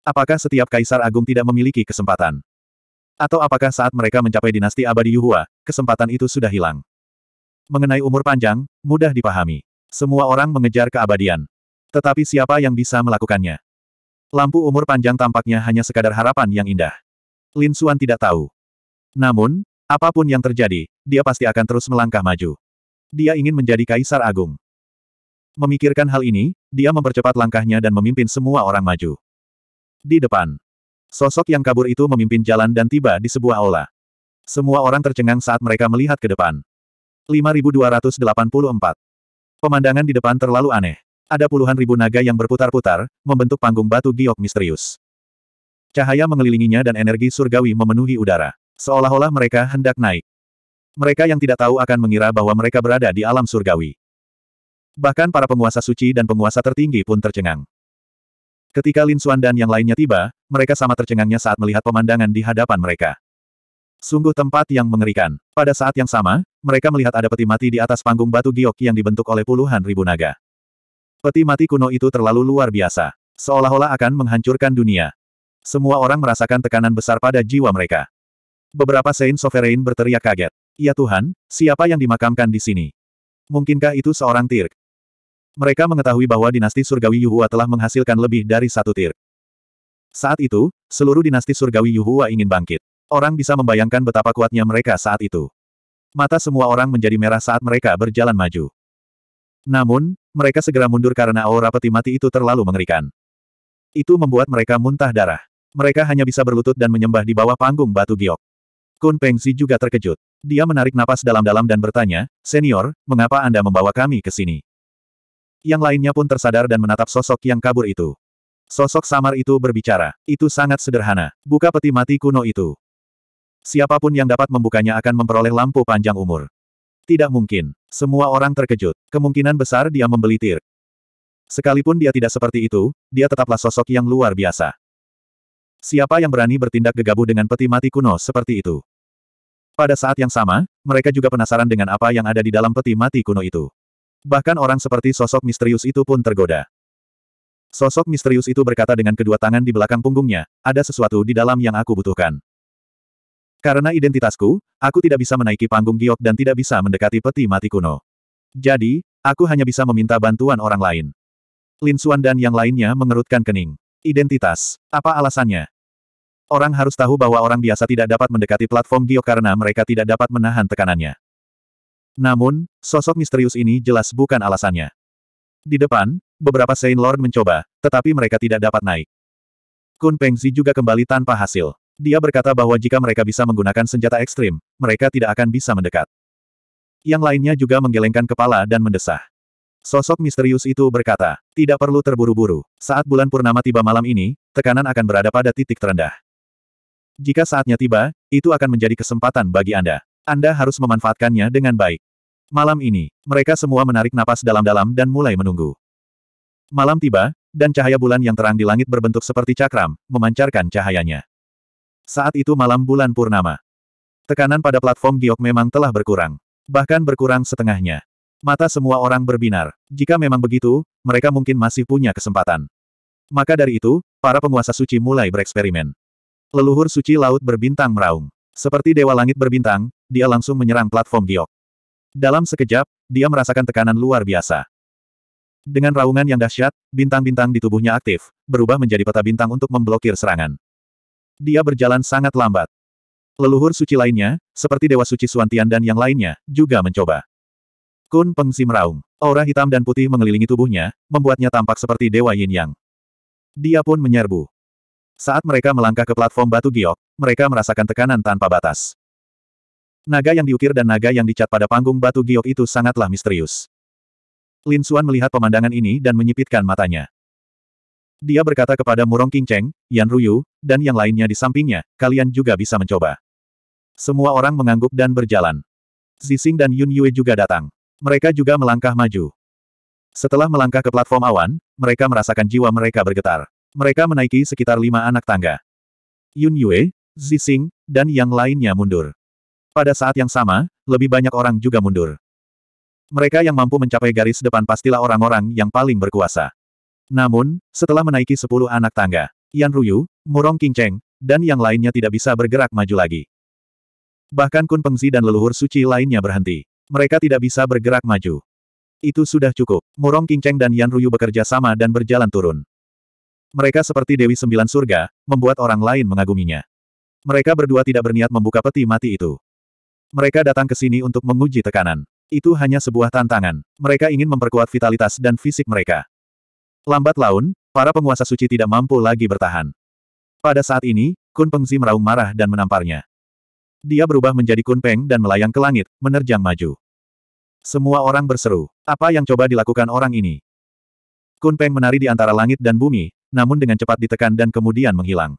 Apakah setiap kaisar agung tidak memiliki kesempatan? Atau apakah saat mereka mencapai dinasti abadi Yuhua, kesempatan itu sudah hilang? Mengenai umur panjang, mudah dipahami. Semua orang mengejar keabadian. Tetapi siapa yang bisa melakukannya? Lampu umur panjang tampaknya hanya sekadar harapan yang indah. Lin Xuan tidak tahu. Namun, Apapun yang terjadi, dia pasti akan terus melangkah maju. Dia ingin menjadi kaisar agung. Memikirkan hal ini, dia mempercepat langkahnya dan memimpin semua orang maju. Di depan, sosok yang kabur itu memimpin jalan dan tiba di sebuah aula. Semua orang tercengang saat mereka melihat ke depan. 5284. Pemandangan di depan terlalu aneh. Ada puluhan ribu naga yang berputar-putar, membentuk panggung batu giok misterius. Cahaya mengelilinginya dan energi surgawi memenuhi udara. Seolah-olah mereka hendak naik. Mereka yang tidak tahu akan mengira bahwa mereka berada di alam surgawi. Bahkan para penguasa suci dan penguasa tertinggi pun tercengang. Ketika Lin Xuan dan yang lainnya tiba, mereka sama tercengangnya saat melihat pemandangan di hadapan mereka. Sungguh tempat yang mengerikan. Pada saat yang sama, mereka melihat ada peti mati di atas panggung batu giok yang dibentuk oleh puluhan ribu naga. Peti mati kuno itu terlalu luar biasa. Seolah-olah akan menghancurkan dunia. Semua orang merasakan tekanan besar pada jiwa mereka. Beberapa Saint Sovereign berteriak kaget. Ya Tuhan, siapa yang dimakamkan di sini? Mungkinkah itu seorang Tirk? Mereka mengetahui bahwa dinasti surgawi Yuhua telah menghasilkan lebih dari satu Tirk. Saat itu, seluruh dinasti surgawi Yuhua ingin bangkit. Orang bisa membayangkan betapa kuatnya mereka saat itu. Mata semua orang menjadi merah saat mereka berjalan maju. Namun, mereka segera mundur karena aura peti mati itu terlalu mengerikan. Itu membuat mereka muntah darah. Mereka hanya bisa berlutut dan menyembah di bawah panggung batu giok. Kun Pengzi juga terkejut. Dia menarik napas dalam-dalam dan bertanya, Senior, mengapa Anda membawa kami ke sini? Yang lainnya pun tersadar dan menatap sosok yang kabur itu. Sosok samar itu berbicara. Itu sangat sederhana. Buka peti mati kuno itu. Siapapun yang dapat membukanya akan memperoleh lampu panjang umur. Tidak mungkin. Semua orang terkejut. Kemungkinan besar dia membeli tir. Sekalipun dia tidak seperti itu, dia tetaplah sosok yang luar biasa. Siapa yang berani bertindak gegabah dengan peti mati kuno seperti itu? Pada saat yang sama, mereka juga penasaran dengan apa yang ada di dalam peti mati kuno itu. Bahkan orang seperti sosok misterius itu pun tergoda. Sosok misterius itu berkata dengan kedua tangan di belakang punggungnya, ada sesuatu di dalam yang aku butuhkan. Karena identitasku, aku tidak bisa menaiki panggung giok dan tidak bisa mendekati peti mati kuno. Jadi, aku hanya bisa meminta bantuan orang lain. Lin Suan dan yang lainnya mengerutkan kening. Identitas. Apa alasannya? Orang harus tahu bahwa orang biasa tidak dapat mendekati platform Gio karena mereka tidak dapat menahan tekanannya. Namun, sosok misterius ini jelas bukan alasannya. Di depan, beberapa Saint Lord mencoba, tetapi mereka tidak dapat naik. Kun Pengzi juga kembali tanpa hasil. Dia berkata bahwa jika mereka bisa menggunakan senjata ekstrim, mereka tidak akan bisa mendekat. Yang lainnya juga menggelengkan kepala dan mendesah. Sosok misterius itu berkata, tidak perlu terburu-buru. Saat bulan purnama tiba malam ini, tekanan akan berada pada titik terendah. Jika saatnya tiba, itu akan menjadi kesempatan bagi Anda. Anda harus memanfaatkannya dengan baik. Malam ini, mereka semua menarik napas dalam-dalam dan mulai menunggu. Malam tiba, dan cahaya bulan yang terang di langit berbentuk seperti cakram, memancarkan cahayanya. Saat itu malam bulan purnama. Tekanan pada platform giok memang telah berkurang. Bahkan berkurang setengahnya. Mata semua orang berbinar. Jika memang begitu, mereka mungkin masih punya kesempatan. Maka dari itu, para penguasa suci mulai bereksperimen. Leluhur suci laut berbintang meraung. Seperti dewa langit berbintang, dia langsung menyerang platform giok. Dalam sekejap, dia merasakan tekanan luar biasa. Dengan raungan yang dahsyat, bintang-bintang di tubuhnya aktif, berubah menjadi peta bintang untuk memblokir serangan. Dia berjalan sangat lambat. Leluhur suci lainnya, seperti Dewa Suci Suantian dan yang lainnya, juga mencoba. Kun Pengsi meraung. Aura hitam dan putih mengelilingi tubuhnya, membuatnya tampak seperti Dewa Yin Yang. Dia pun menyerbu. Saat mereka melangkah ke platform batu giok, mereka merasakan tekanan tanpa batas. Naga yang diukir dan naga yang dicat pada panggung batu giok itu sangatlah misterius. Lin Xuan melihat pemandangan ini dan menyipitkan matanya. Dia berkata kepada Murong Qingcheng, Yan Ruyu, dan yang lainnya di sampingnya, kalian juga bisa mencoba. Semua orang mengangguk dan berjalan. Zixing dan Yun Yue juga datang. Mereka juga melangkah maju. Setelah melangkah ke platform awan, mereka merasakan jiwa mereka bergetar. Mereka menaiki sekitar lima anak tangga. Yun Yue, Zixing, dan yang lainnya mundur. Pada saat yang sama, lebih banyak orang juga mundur. Mereka yang mampu mencapai garis depan pastilah orang-orang yang paling berkuasa. Namun, setelah menaiki sepuluh anak tangga, Yan Ruyu, Murong Qingcheng, dan yang lainnya tidak bisa bergerak maju lagi. Bahkan Kun Pengzi dan leluhur suci lainnya berhenti. Mereka tidak bisa bergerak maju. Itu sudah cukup. Murong Qingcheng dan Yan Ruyu bekerja sama dan berjalan turun. Mereka seperti Dewi Sembilan Surga, membuat orang lain mengaguminya. Mereka berdua tidak berniat membuka peti mati itu. Mereka datang ke sini untuk menguji tekanan. Itu hanya sebuah tantangan. Mereka ingin memperkuat vitalitas dan fisik mereka. Lambat laun, para penguasa suci tidak mampu lagi bertahan. Pada saat ini, Kun Pengzi meraung marah dan menamparnya. Dia berubah menjadi Kun Peng dan melayang ke langit, menerjang maju. Semua orang berseru, apa yang coba dilakukan orang ini? Kun Peng menari di antara langit dan bumi, namun dengan cepat ditekan dan kemudian menghilang.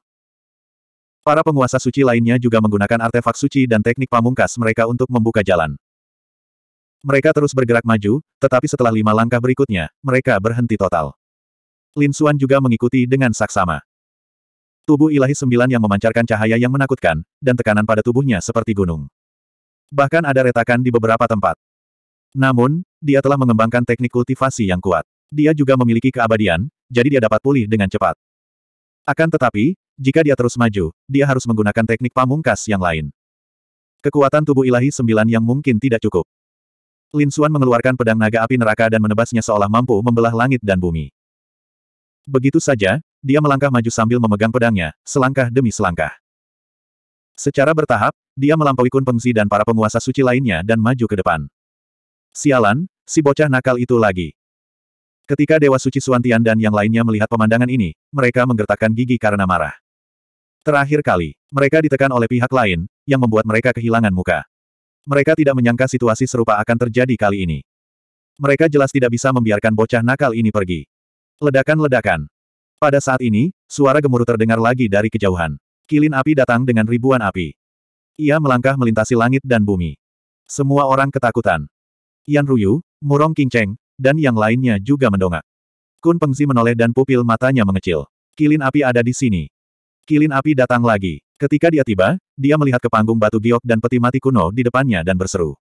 Para penguasa suci lainnya juga menggunakan artefak suci dan teknik pamungkas mereka untuk membuka jalan. Mereka terus bergerak maju, tetapi setelah lima langkah berikutnya, mereka berhenti total. Lin Xuan juga mengikuti dengan saksama. Tubuh ilahi sembilan yang memancarkan cahaya yang menakutkan, dan tekanan pada tubuhnya seperti gunung. Bahkan ada retakan di beberapa tempat. Namun, dia telah mengembangkan teknik kultivasi yang kuat. Dia juga memiliki keabadian, jadi dia dapat pulih dengan cepat. Akan tetapi, jika dia terus maju, dia harus menggunakan teknik pamungkas yang lain. Kekuatan tubuh ilahi sembilan yang mungkin tidak cukup. Lin Xuan mengeluarkan pedang naga api neraka dan menebasnya seolah mampu membelah langit dan bumi. Begitu saja, dia melangkah maju sambil memegang pedangnya, selangkah demi selangkah. Secara bertahap, dia melampaui Kun Pengzi dan para penguasa suci lainnya dan maju ke depan. Sialan, si bocah nakal itu lagi. Ketika Dewa Suci Suantian dan yang lainnya melihat pemandangan ini, mereka menggertakkan gigi karena marah. Terakhir kali, mereka ditekan oleh pihak lain, yang membuat mereka kehilangan muka. Mereka tidak menyangka situasi serupa akan terjadi kali ini. Mereka jelas tidak bisa membiarkan bocah nakal ini pergi. Ledakan-ledakan. Pada saat ini, suara gemuruh terdengar lagi dari kejauhan. Kilin api datang dengan ribuan api. Ia melangkah melintasi langit dan bumi. Semua orang ketakutan. Yan Ruyu, Murong Qingcheng, dan yang lainnya juga mendongak. Kun Pengzi menoleh dan pupil matanya mengecil. Kilin api ada di sini. Kilin api datang lagi. Ketika dia tiba, dia melihat ke panggung batu giok dan peti mati kuno di depannya dan berseru.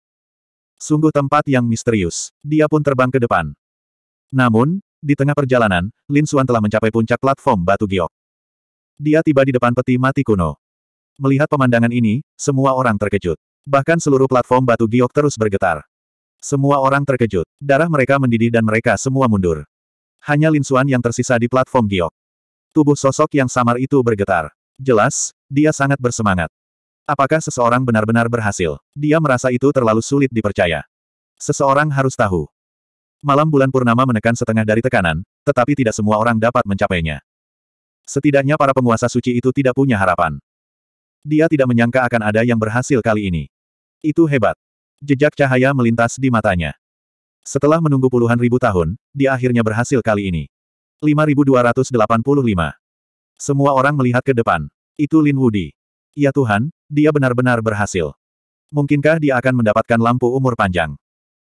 Sungguh tempat yang misterius. Dia pun terbang ke depan. Namun, di tengah perjalanan, Lin Xuan telah mencapai puncak platform batu giok. Dia tiba di depan peti mati kuno. Melihat pemandangan ini, semua orang terkejut. Bahkan seluruh platform batu giok terus bergetar. Semua orang terkejut. Darah mereka mendidih dan mereka semua mundur. Hanya Lin Xuan yang tersisa di platform giok. Tubuh sosok yang samar itu bergetar. Jelas, dia sangat bersemangat. Apakah seseorang benar-benar berhasil? Dia merasa itu terlalu sulit dipercaya. Seseorang harus tahu. Malam bulan purnama menekan setengah dari tekanan, tetapi tidak semua orang dapat mencapainya. Setidaknya para penguasa suci itu tidak punya harapan. Dia tidak menyangka akan ada yang berhasil kali ini. Itu hebat. Jejak cahaya melintas di matanya. Setelah menunggu puluhan ribu tahun, dia akhirnya berhasil kali ini. 5285. Semua orang melihat ke depan. Itu Lin Wudi. Ya Tuhan, dia benar-benar berhasil. Mungkinkah dia akan mendapatkan lampu umur panjang?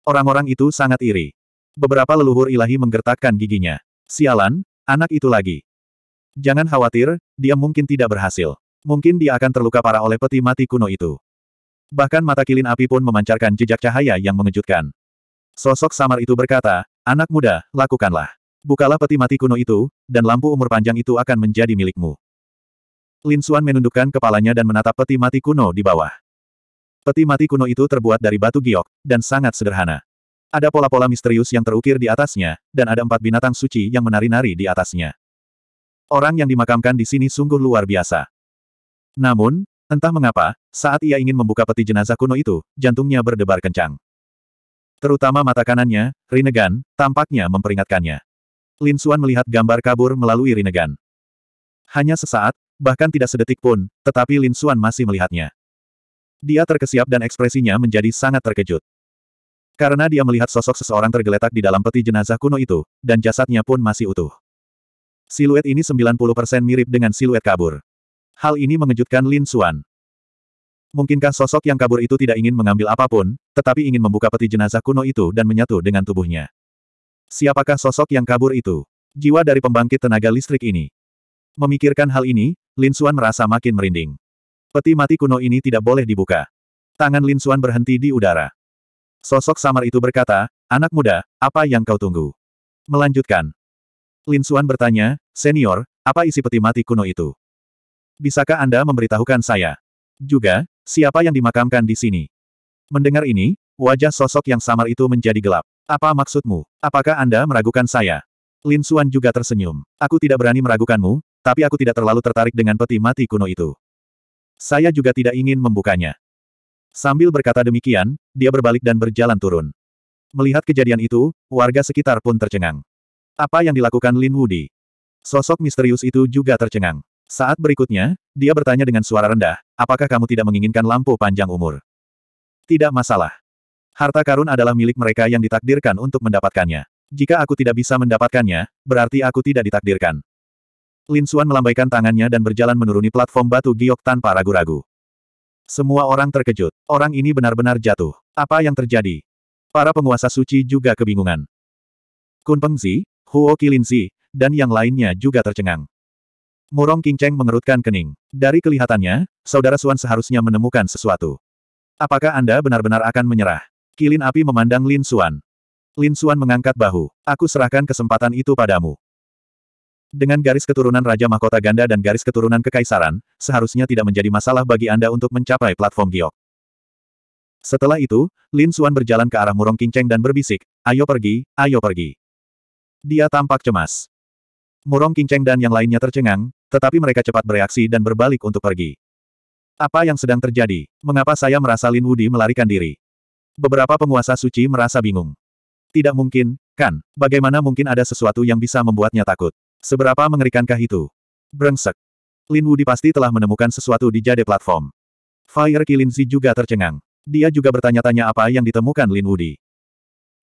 Orang-orang itu sangat iri. Beberapa leluhur ilahi menggertakkan giginya. Sialan, anak itu lagi. Jangan khawatir, dia mungkin tidak berhasil. Mungkin dia akan terluka parah oleh peti mati kuno itu. Bahkan mata kilin api pun memancarkan jejak cahaya yang mengejutkan. Sosok samar itu berkata, anak muda, lakukanlah. Bukalah peti mati kuno itu, dan lampu umur panjang itu akan menjadi milikmu. Lin Suan menundukkan kepalanya dan menatap peti mati kuno di bawah. Peti mati kuno itu terbuat dari batu giok, dan sangat sederhana. Ada pola-pola misterius yang terukir di atasnya, dan ada empat binatang suci yang menari-nari di atasnya. Orang yang dimakamkan di sini sungguh luar biasa. Namun, Entah mengapa, saat ia ingin membuka peti jenazah kuno itu, jantungnya berdebar kencang. Terutama mata kanannya, Rinnegan, tampaknya memperingatkannya. Lin Xuan melihat gambar kabur melalui Rinnegan. Hanya sesaat, bahkan tidak sedetik pun, tetapi Lin Xuan masih melihatnya. Dia terkesiap dan ekspresinya menjadi sangat terkejut. Karena dia melihat sosok seseorang tergeletak di dalam peti jenazah kuno itu, dan jasadnya pun masih utuh. Siluet ini 90% mirip dengan siluet kabur. Hal ini mengejutkan Lin Xuan. Mungkinkah sosok yang kabur itu tidak ingin mengambil apapun, tetapi ingin membuka peti jenazah kuno itu dan menyatu dengan tubuhnya? Siapakah sosok yang kabur itu? Jiwa dari pembangkit tenaga listrik ini. Memikirkan hal ini, Lin Xuan merasa makin merinding. Peti mati kuno ini tidak boleh dibuka. Tangan Lin Xuan berhenti di udara. Sosok samar itu berkata, anak muda, apa yang kau tunggu? Melanjutkan. Lin Xuan bertanya, senior, apa isi peti mati kuno itu? Bisakah Anda memberitahukan saya? Juga, siapa yang dimakamkan di sini? Mendengar ini, wajah sosok yang samar itu menjadi gelap. Apa maksudmu? Apakah Anda meragukan saya? Lin Xuan juga tersenyum. Aku tidak berani meragukanmu, tapi aku tidak terlalu tertarik dengan peti mati kuno itu. Saya juga tidak ingin membukanya. Sambil berkata demikian, dia berbalik dan berjalan turun. Melihat kejadian itu, warga sekitar pun tercengang. Apa yang dilakukan Lin Wudi? Sosok misterius itu juga tercengang. Saat berikutnya, dia bertanya dengan suara rendah, apakah kamu tidak menginginkan lampu panjang umur? Tidak masalah. Harta karun adalah milik mereka yang ditakdirkan untuk mendapatkannya. Jika aku tidak bisa mendapatkannya, berarti aku tidak ditakdirkan. Lin Xuan melambaikan tangannya dan berjalan menuruni platform batu giok tanpa ragu-ragu. Semua orang terkejut. Orang ini benar-benar jatuh. Apa yang terjadi? Para penguasa suci juga kebingungan. Kun Pengzi, Huo Qilinzi, dan yang lainnya juga tercengang. Murong Kinceng mengerutkan kening. Dari kelihatannya, saudara Suan seharusnya menemukan sesuatu. Apakah Anda benar-benar akan menyerah? Kilin api memandang Lin Suan. Lin Suan mengangkat bahu. Aku serahkan kesempatan itu padamu. Dengan garis keturunan Raja Mahkota Ganda dan garis keturunan Kekaisaran, seharusnya tidak menjadi masalah bagi Anda untuk mencapai platform giok. Setelah itu, Lin Suan berjalan ke arah Murong Kinceng dan berbisik, ayo pergi, ayo pergi. Dia tampak cemas. Murong Kinceng dan yang lainnya tercengang, tetapi mereka cepat bereaksi dan berbalik untuk pergi. Apa yang sedang terjadi? Mengapa saya merasa Lin Wudi melarikan diri? Beberapa penguasa suci merasa bingung. Tidak mungkin, kan? Bagaimana mungkin ada sesuatu yang bisa membuatnya takut? Seberapa mengerikankah itu? Brengsek. Lin Wudi pasti telah menemukan sesuatu di jade platform. Fire Kilinzi juga tercengang. Dia juga bertanya-tanya apa yang ditemukan Lin Wudi.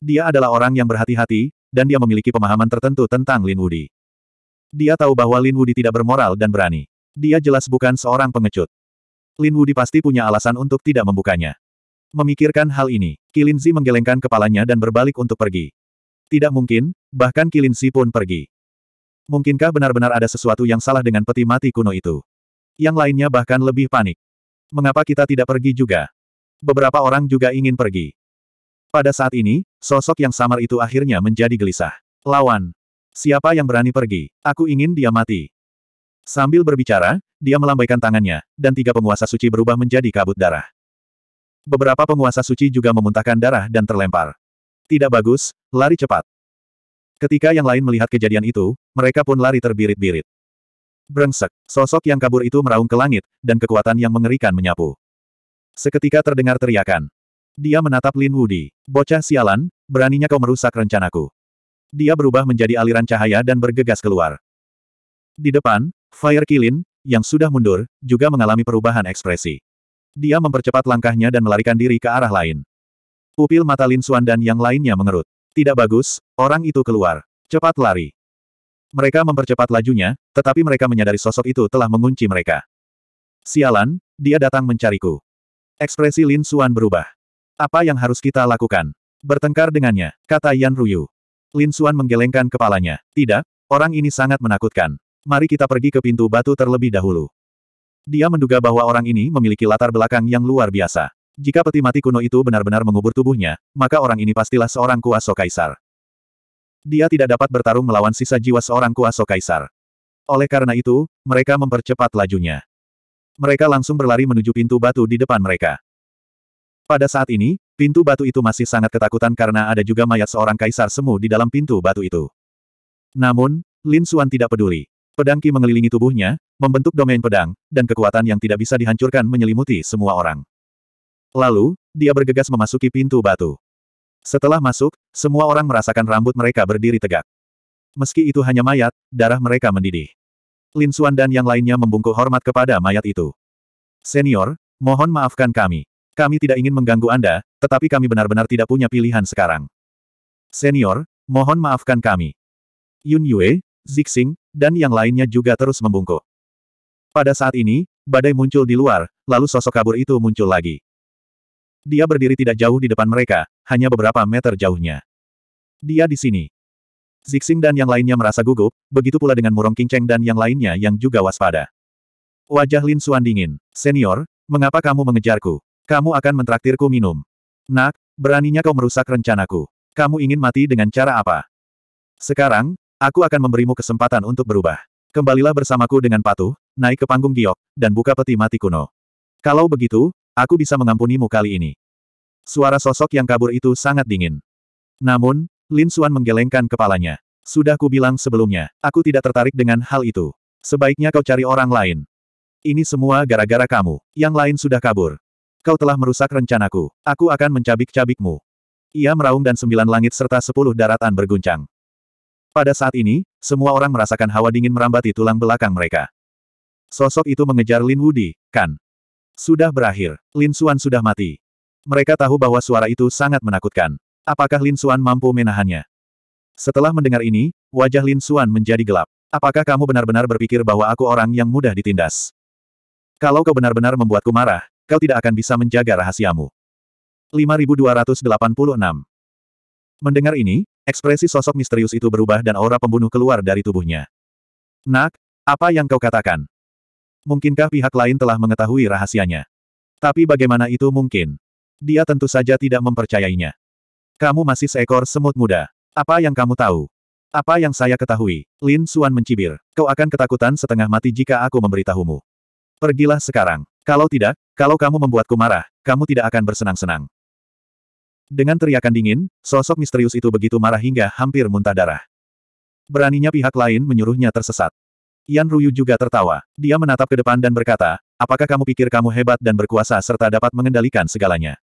Dia adalah orang yang berhati-hati, dan dia memiliki pemahaman tertentu tentang Lin Wudi. Dia tahu bahwa Lin Wudi tidak bermoral dan berani. Dia jelas bukan seorang pengecut. Lin Wudi pasti punya alasan untuk tidak membukanya. Memikirkan hal ini, Kilinzi menggelengkan kepalanya dan berbalik untuk pergi. Tidak mungkin, bahkan Kilinzi pun pergi. Mungkinkah benar-benar ada sesuatu yang salah dengan peti mati kuno itu? Yang lainnya bahkan lebih panik. Mengapa kita tidak pergi juga? Beberapa orang juga ingin pergi. Pada saat ini, sosok yang samar itu akhirnya menjadi gelisah. Lawan. Siapa yang berani pergi? Aku ingin dia mati. Sambil berbicara, dia melambaikan tangannya, dan tiga penguasa suci berubah menjadi kabut darah. Beberapa penguasa suci juga memuntahkan darah dan terlempar. Tidak bagus, lari cepat. Ketika yang lain melihat kejadian itu, mereka pun lari terbirit-birit. Brengsek, sosok yang kabur itu meraung ke langit, dan kekuatan yang mengerikan menyapu. Seketika terdengar teriakan. Dia menatap Lin Wudi. Bocah sialan, beraninya kau merusak rencanaku. Dia berubah menjadi aliran cahaya dan bergegas keluar. Di depan, Fire Kilin, yang sudah mundur, juga mengalami perubahan ekspresi. Dia mempercepat langkahnya dan melarikan diri ke arah lain. Pupil mata Lin Xuan dan yang lainnya mengerut. Tidak bagus, orang itu keluar. Cepat lari. Mereka mempercepat lajunya, tetapi mereka menyadari sosok itu telah mengunci mereka. Sialan, dia datang mencariku. Ekspresi Lin Xuan berubah. Apa yang harus kita lakukan? Bertengkar dengannya, kata Yan Ruyu. Lin Suan menggelengkan kepalanya. Tidak, orang ini sangat menakutkan. Mari kita pergi ke pintu batu terlebih dahulu. Dia menduga bahwa orang ini memiliki latar belakang yang luar biasa. Jika peti mati kuno itu benar-benar mengubur tubuhnya, maka orang ini pastilah seorang kuasa kaisar. Dia tidak dapat bertarung melawan sisa jiwa seorang kuasa kaisar. Oleh karena itu, mereka mempercepat lajunya. Mereka langsung berlari menuju pintu batu di depan mereka. Pada saat ini, Pintu batu itu masih sangat ketakutan karena ada juga mayat seorang kaisar semu di dalam pintu batu itu. Namun, Lin Xuan tidak peduli. Pedang Qi mengelilingi tubuhnya, membentuk domain pedang, dan kekuatan yang tidak bisa dihancurkan menyelimuti semua orang. Lalu, dia bergegas memasuki pintu batu. Setelah masuk, semua orang merasakan rambut mereka berdiri tegak. Meski itu hanya mayat, darah mereka mendidih. Lin Xuan dan yang lainnya membungkuk hormat kepada mayat itu. Senior, mohon maafkan kami. Kami tidak ingin mengganggu Anda, tetapi kami benar-benar tidak punya pilihan sekarang. Senior, mohon maafkan kami. Yun Yue, Zixing, dan yang lainnya juga terus membungkuk. Pada saat ini, badai muncul di luar, lalu sosok kabur itu muncul lagi. Dia berdiri tidak jauh di depan mereka, hanya beberapa meter jauhnya. Dia di sini. Zixing dan yang lainnya merasa gugup, begitu pula dengan Murong Kinceng dan yang lainnya yang juga waspada. Wajah Lin Suan dingin. Senior, mengapa kamu mengejarku? Kamu akan mentraktirku minum. Nak, beraninya kau merusak rencanaku. Kamu ingin mati dengan cara apa? Sekarang, aku akan memberimu kesempatan untuk berubah. Kembalilah bersamaku dengan patuh, naik ke panggung giok, dan buka peti mati kuno. Kalau begitu, aku bisa mengampunimu kali ini. Suara sosok yang kabur itu sangat dingin. Namun, Lin Xuan menggelengkan kepalanya. Sudah ku bilang sebelumnya, aku tidak tertarik dengan hal itu. Sebaiknya kau cari orang lain. Ini semua gara-gara kamu, yang lain sudah kabur kau telah merusak rencanaku. Aku akan mencabik-cabikmu. Ia meraung dan sembilan langit serta sepuluh daratan berguncang. Pada saat ini, semua orang merasakan hawa dingin merambati tulang belakang mereka. Sosok itu mengejar Lin Wudi, kan? Sudah berakhir, Lin Xuan sudah mati. Mereka tahu bahwa suara itu sangat menakutkan. Apakah Lin Xuan mampu menahannya? Setelah mendengar ini, wajah Lin Xuan menjadi gelap. Apakah kamu benar-benar berpikir bahwa aku orang yang mudah ditindas? Kalau kau benar-benar membuatku marah, kau tidak akan bisa menjaga rahasiamu. 5286 Mendengar ini, ekspresi sosok misterius itu berubah dan aura pembunuh keluar dari tubuhnya. Nak, apa yang kau katakan? Mungkinkah pihak lain telah mengetahui rahasianya? Tapi bagaimana itu mungkin? Dia tentu saja tidak mempercayainya. Kamu masih seekor semut muda. Apa yang kamu tahu? Apa yang saya ketahui? Lin Suan mencibir. Kau akan ketakutan setengah mati jika aku memberitahumu. Pergilah sekarang. Kalau tidak, kalau kamu membuatku marah, kamu tidak akan bersenang-senang. Dengan teriakan dingin, sosok misterius itu begitu marah hingga hampir muntah darah. Beraninya pihak lain menyuruhnya tersesat. Yan Ruyu juga tertawa. Dia menatap ke depan dan berkata, apakah kamu pikir kamu hebat dan berkuasa serta dapat mengendalikan segalanya?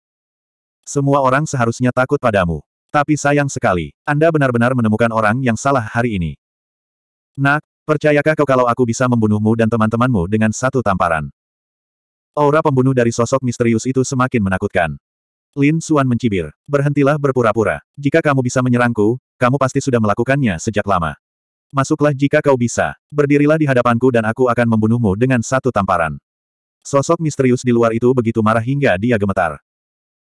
Semua orang seharusnya takut padamu. Tapi sayang sekali, Anda benar-benar menemukan orang yang salah hari ini. Nak, percayakah kau kalau aku bisa membunuhmu dan teman-temanmu dengan satu tamparan? Aura pembunuh dari sosok misterius itu semakin menakutkan. Lin Suan mencibir. Berhentilah berpura-pura. Jika kamu bisa menyerangku, kamu pasti sudah melakukannya sejak lama. Masuklah jika kau bisa. Berdirilah di hadapanku dan aku akan membunuhmu dengan satu tamparan. Sosok misterius di luar itu begitu marah hingga dia gemetar.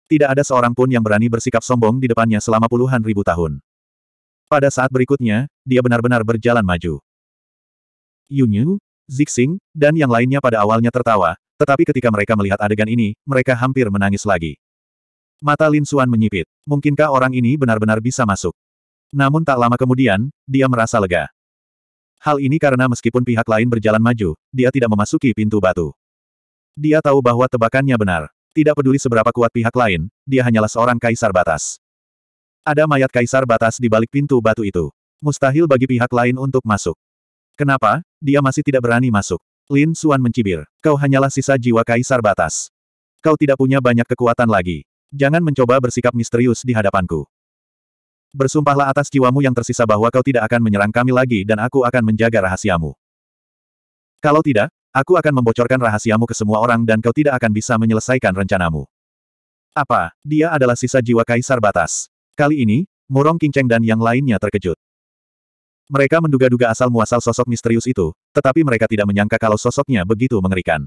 Tidak ada seorang pun yang berani bersikap sombong di depannya selama puluhan ribu tahun. Pada saat berikutnya, dia benar-benar berjalan maju. Yunyu, Zixing, dan yang lainnya pada awalnya tertawa, tetapi ketika mereka melihat adegan ini, mereka hampir menangis lagi. Mata Lin Suan menyipit. Mungkinkah orang ini benar-benar bisa masuk? Namun tak lama kemudian, dia merasa lega. Hal ini karena meskipun pihak lain berjalan maju, dia tidak memasuki pintu batu. Dia tahu bahwa tebakannya benar. Tidak peduli seberapa kuat pihak lain, dia hanyalah seorang kaisar batas. Ada mayat kaisar batas di balik pintu batu itu. Mustahil bagi pihak lain untuk masuk. Kenapa? Dia masih tidak berani masuk. Lin Suan mencibir. Kau hanyalah sisa jiwa kaisar batas. Kau tidak punya banyak kekuatan lagi. Jangan mencoba bersikap misterius di hadapanku. Bersumpahlah atas jiwamu yang tersisa bahwa kau tidak akan menyerang kami lagi dan aku akan menjaga rahasiamu. Kalau tidak, aku akan membocorkan rahasiamu ke semua orang dan kau tidak akan bisa menyelesaikan rencanamu. Apa, dia adalah sisa jiwa kaisar batas. Kali ini, Murong Cheng dan yang lainnya terkejut. Mereka menduga-duga asal-muasal sosok misterius itu, tetapi mereka tidak menyangka kalau sosoknya begitu mengerikan.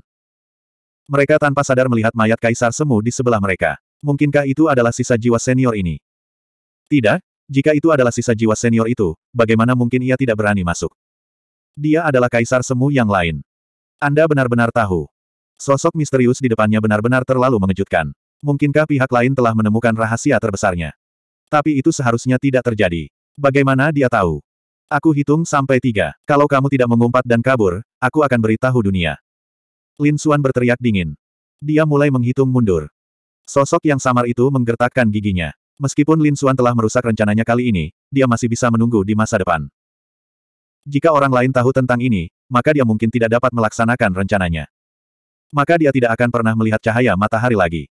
Mereka tanpa sadar melihat mayat Kaisar Semu di sebelah mereka. Mungkinkah itu adalah sisa jiwa senior ini? Tidak, jika itu adalah sisa jiwa senior itu, bagaimana mungkin ia tidak berani masuk? Dia adalah Kaisar Semu yang lain. Anda benar-benar tahu. Sosok misterius di depannya benar-benar terlalu mengejutkan. Mungkinkah pihak lain telah menemukan rahasia terbesarnya? Tapi itu seharusnya tidak terjadi. Bagaimana dia tahu? Aku hitung sampai tiga. Kalau kamu tidak mengumpat dan kabur, aku akan beritahu dunia. Lin Xuan berteriak dingin. Dia mulai menghitung mundur. Sosok yang samar itu menggertakkan giginya. Meskipun Lin Xuan telah merusak rencananya kali ini, dia masih bisa menunggu di masa depan. Jika orang lain tahu tentang ini, maka dia mungkin tidak dapat melaksanakan rencananya. Maka dia tidak akan pernah melihat cahaya matahari lagi.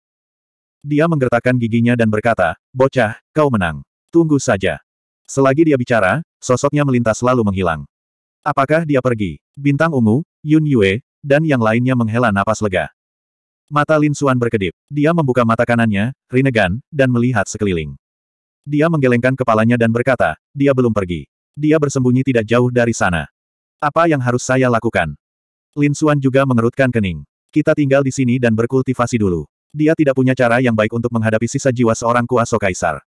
Dia menggertakkan giginya dan berkata, Bocah, kau menang. Tunggu saja. Selagi dia bicara, sosoknya melintas lalu menghilang. Apakah dia pergi? Bintang ungu, Yun Yue, dan yang lainnya menghela napas lega. Mata Lin Suan berkedip. Dia membuka mata kanannya, rinegan, dan melihat sekeliling. Dia menggelengkan kepalanya dan berkata, dia belum pergi. Dia bersembunyi tidak jauh dari sana. Apa yang harus saya lakukan? Lin Suan juga mengerutkan kening. Kita tinggal di sini dan berkultivasi dulu. Dia tidak punya cara yang baik untuk menghadapi sisa jiwa seorang kuasa kaisar.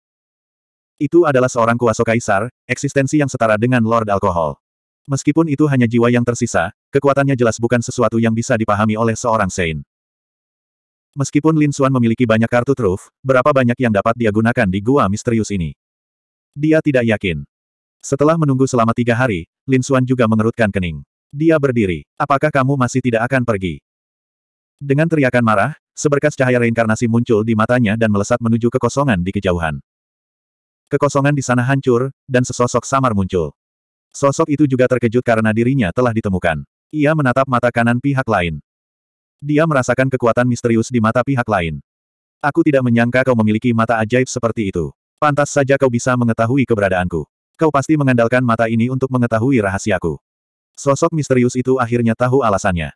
Itu adalah seorang kuasa kaisar, eksistensi yang setara dengan Lord Alkohol. Meskipun itu hanya jiwa yang tersisa, kekuatannya jelas bukan sesuatu yang bisa dipahami oleh seorang Sein. Meskipun Lin Xuan memiliki banyak kartu truf, berapa banyak yang dapat dia gunakan di gua misterius ini? Dia tidak yakin. Setelah menunggu selama tiga hari, Lin Xuan juga mengerutkan kening. Dia berdiri. Apakah kamu masih tidak akan pergi? Dengan teriakan marah, seberkas cahaya reinkarnasi muncul di matanya dan melesat menuju kekosongan di kejauhan. Kekosongan di sana hancur, dan sesosok samar muncul. Sosok itu juga terkejut karena dirinya telah ditemukan. Ia menatap mata kanan pihak lain. Dia merasakan kekuatan misterius di mata pihak lain. Aku tidak menyangka kau memiliki mata ajaib seperti itu. Pantas saja kau bisa mengetahui keberadaanku. Kau pasti mengandalkan mata ini untuk mengetahui rahasiaku. Sosok misterius itu akhirnya tahu alasannya.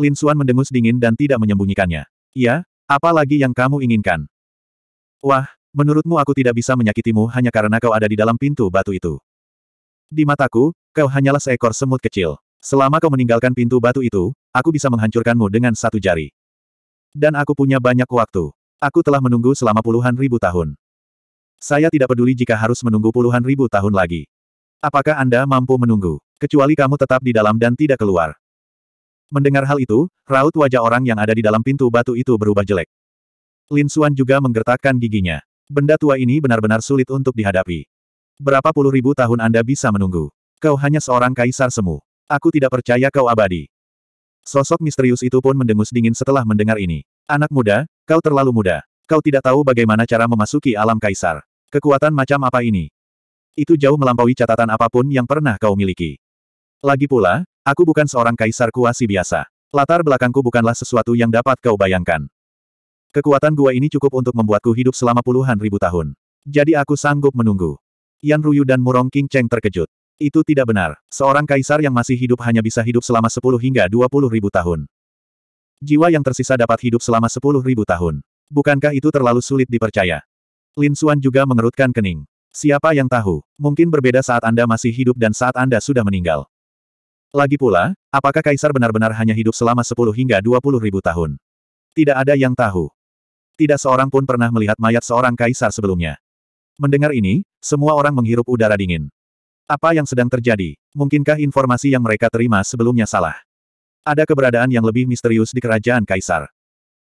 Lin Xuan mendengus dingin dan tidak menyembunyikannya. Ya, apa lagi yang kamu inginkan? Wah, Menurutmu aku tidak bisa menyakitimu hanya karena kau ada di dalam pintu batu itu. Di mataku, kau hanyalah seekor semut kecil. Selama kau meninggalkan pintu batu itu, aku bisa menghancurkanmu dengan satu jari. Dan aku punya banyak waktu. Aku telah menunggu selama puluhan ribu tahun. Saya tidak peduli jika harus menunggu puluhan ribu tahun lagi. Apakah Anda mampu menunggu, kecuali kamu tetap di dalam dan tidak keluar? Mendengar hal itu, raut wajah orang yang ada di dalam pintu batu itu berubah jelek. Lin Xuan juga menggertakkan giginya. Benda tua ini benar-benar sulit untuk dihadapi. Berapa puluh ribu tahun Anda bisa menunggu? Kau hanya seorang kaisar semu. Aku tidak percaya kau abadi. Sosok misterius itu pun mendengus dingin setelah mendengar ini. Anak muda, kau terlalu muda. Kau tidak tahu bagaimana cara memasuki alam kaisar. Kekuatan macam apa ini? Itu jauh melampaui catatan apapun yang pernah kau miliki. Lagi pula, aku bukan seorang kaisar kuasi biasa. Latar belakangku bukanlah sesuatu yang dapat kau bayangkan. Kekuatan gua ini cukup untuk membuatku hidup selama puluhan ribu tahun. Jadi aku sanggup menunggu. Yan Ruyu dan Murong King Cheng terkejut. Itu tidak benar. Seorang kaisar yang masih hidup hanya bisa hidup selama 10 hingga 20 ribu tahun. Jiwa yang tersisa dapat hidup selama 10 ribu tahun. Bukankah itu terlalu sulit dipercaya? Lin Xuan juga mengerutkan kening. Siapa yang tahu? Mungkin berbeda saat Anda masih hidup dan saat Anda sudah meninggal. Lagi pula, apakah kaisar benar-benar hanya hidup selama 10 hingga 20 ribu tahun? Tidak ada yang tahu. Tidak seorang pun pernah melihat mayat seorang kaisar sebelumnya. Mendengar ini, semua orang menghirup udara dingin. Apa yang sedang terjadi? Mungkinkah informasi yang mereka terima sebelumnya salah? Ada keberadaan yang lebih misterius di kerajaan kaisar.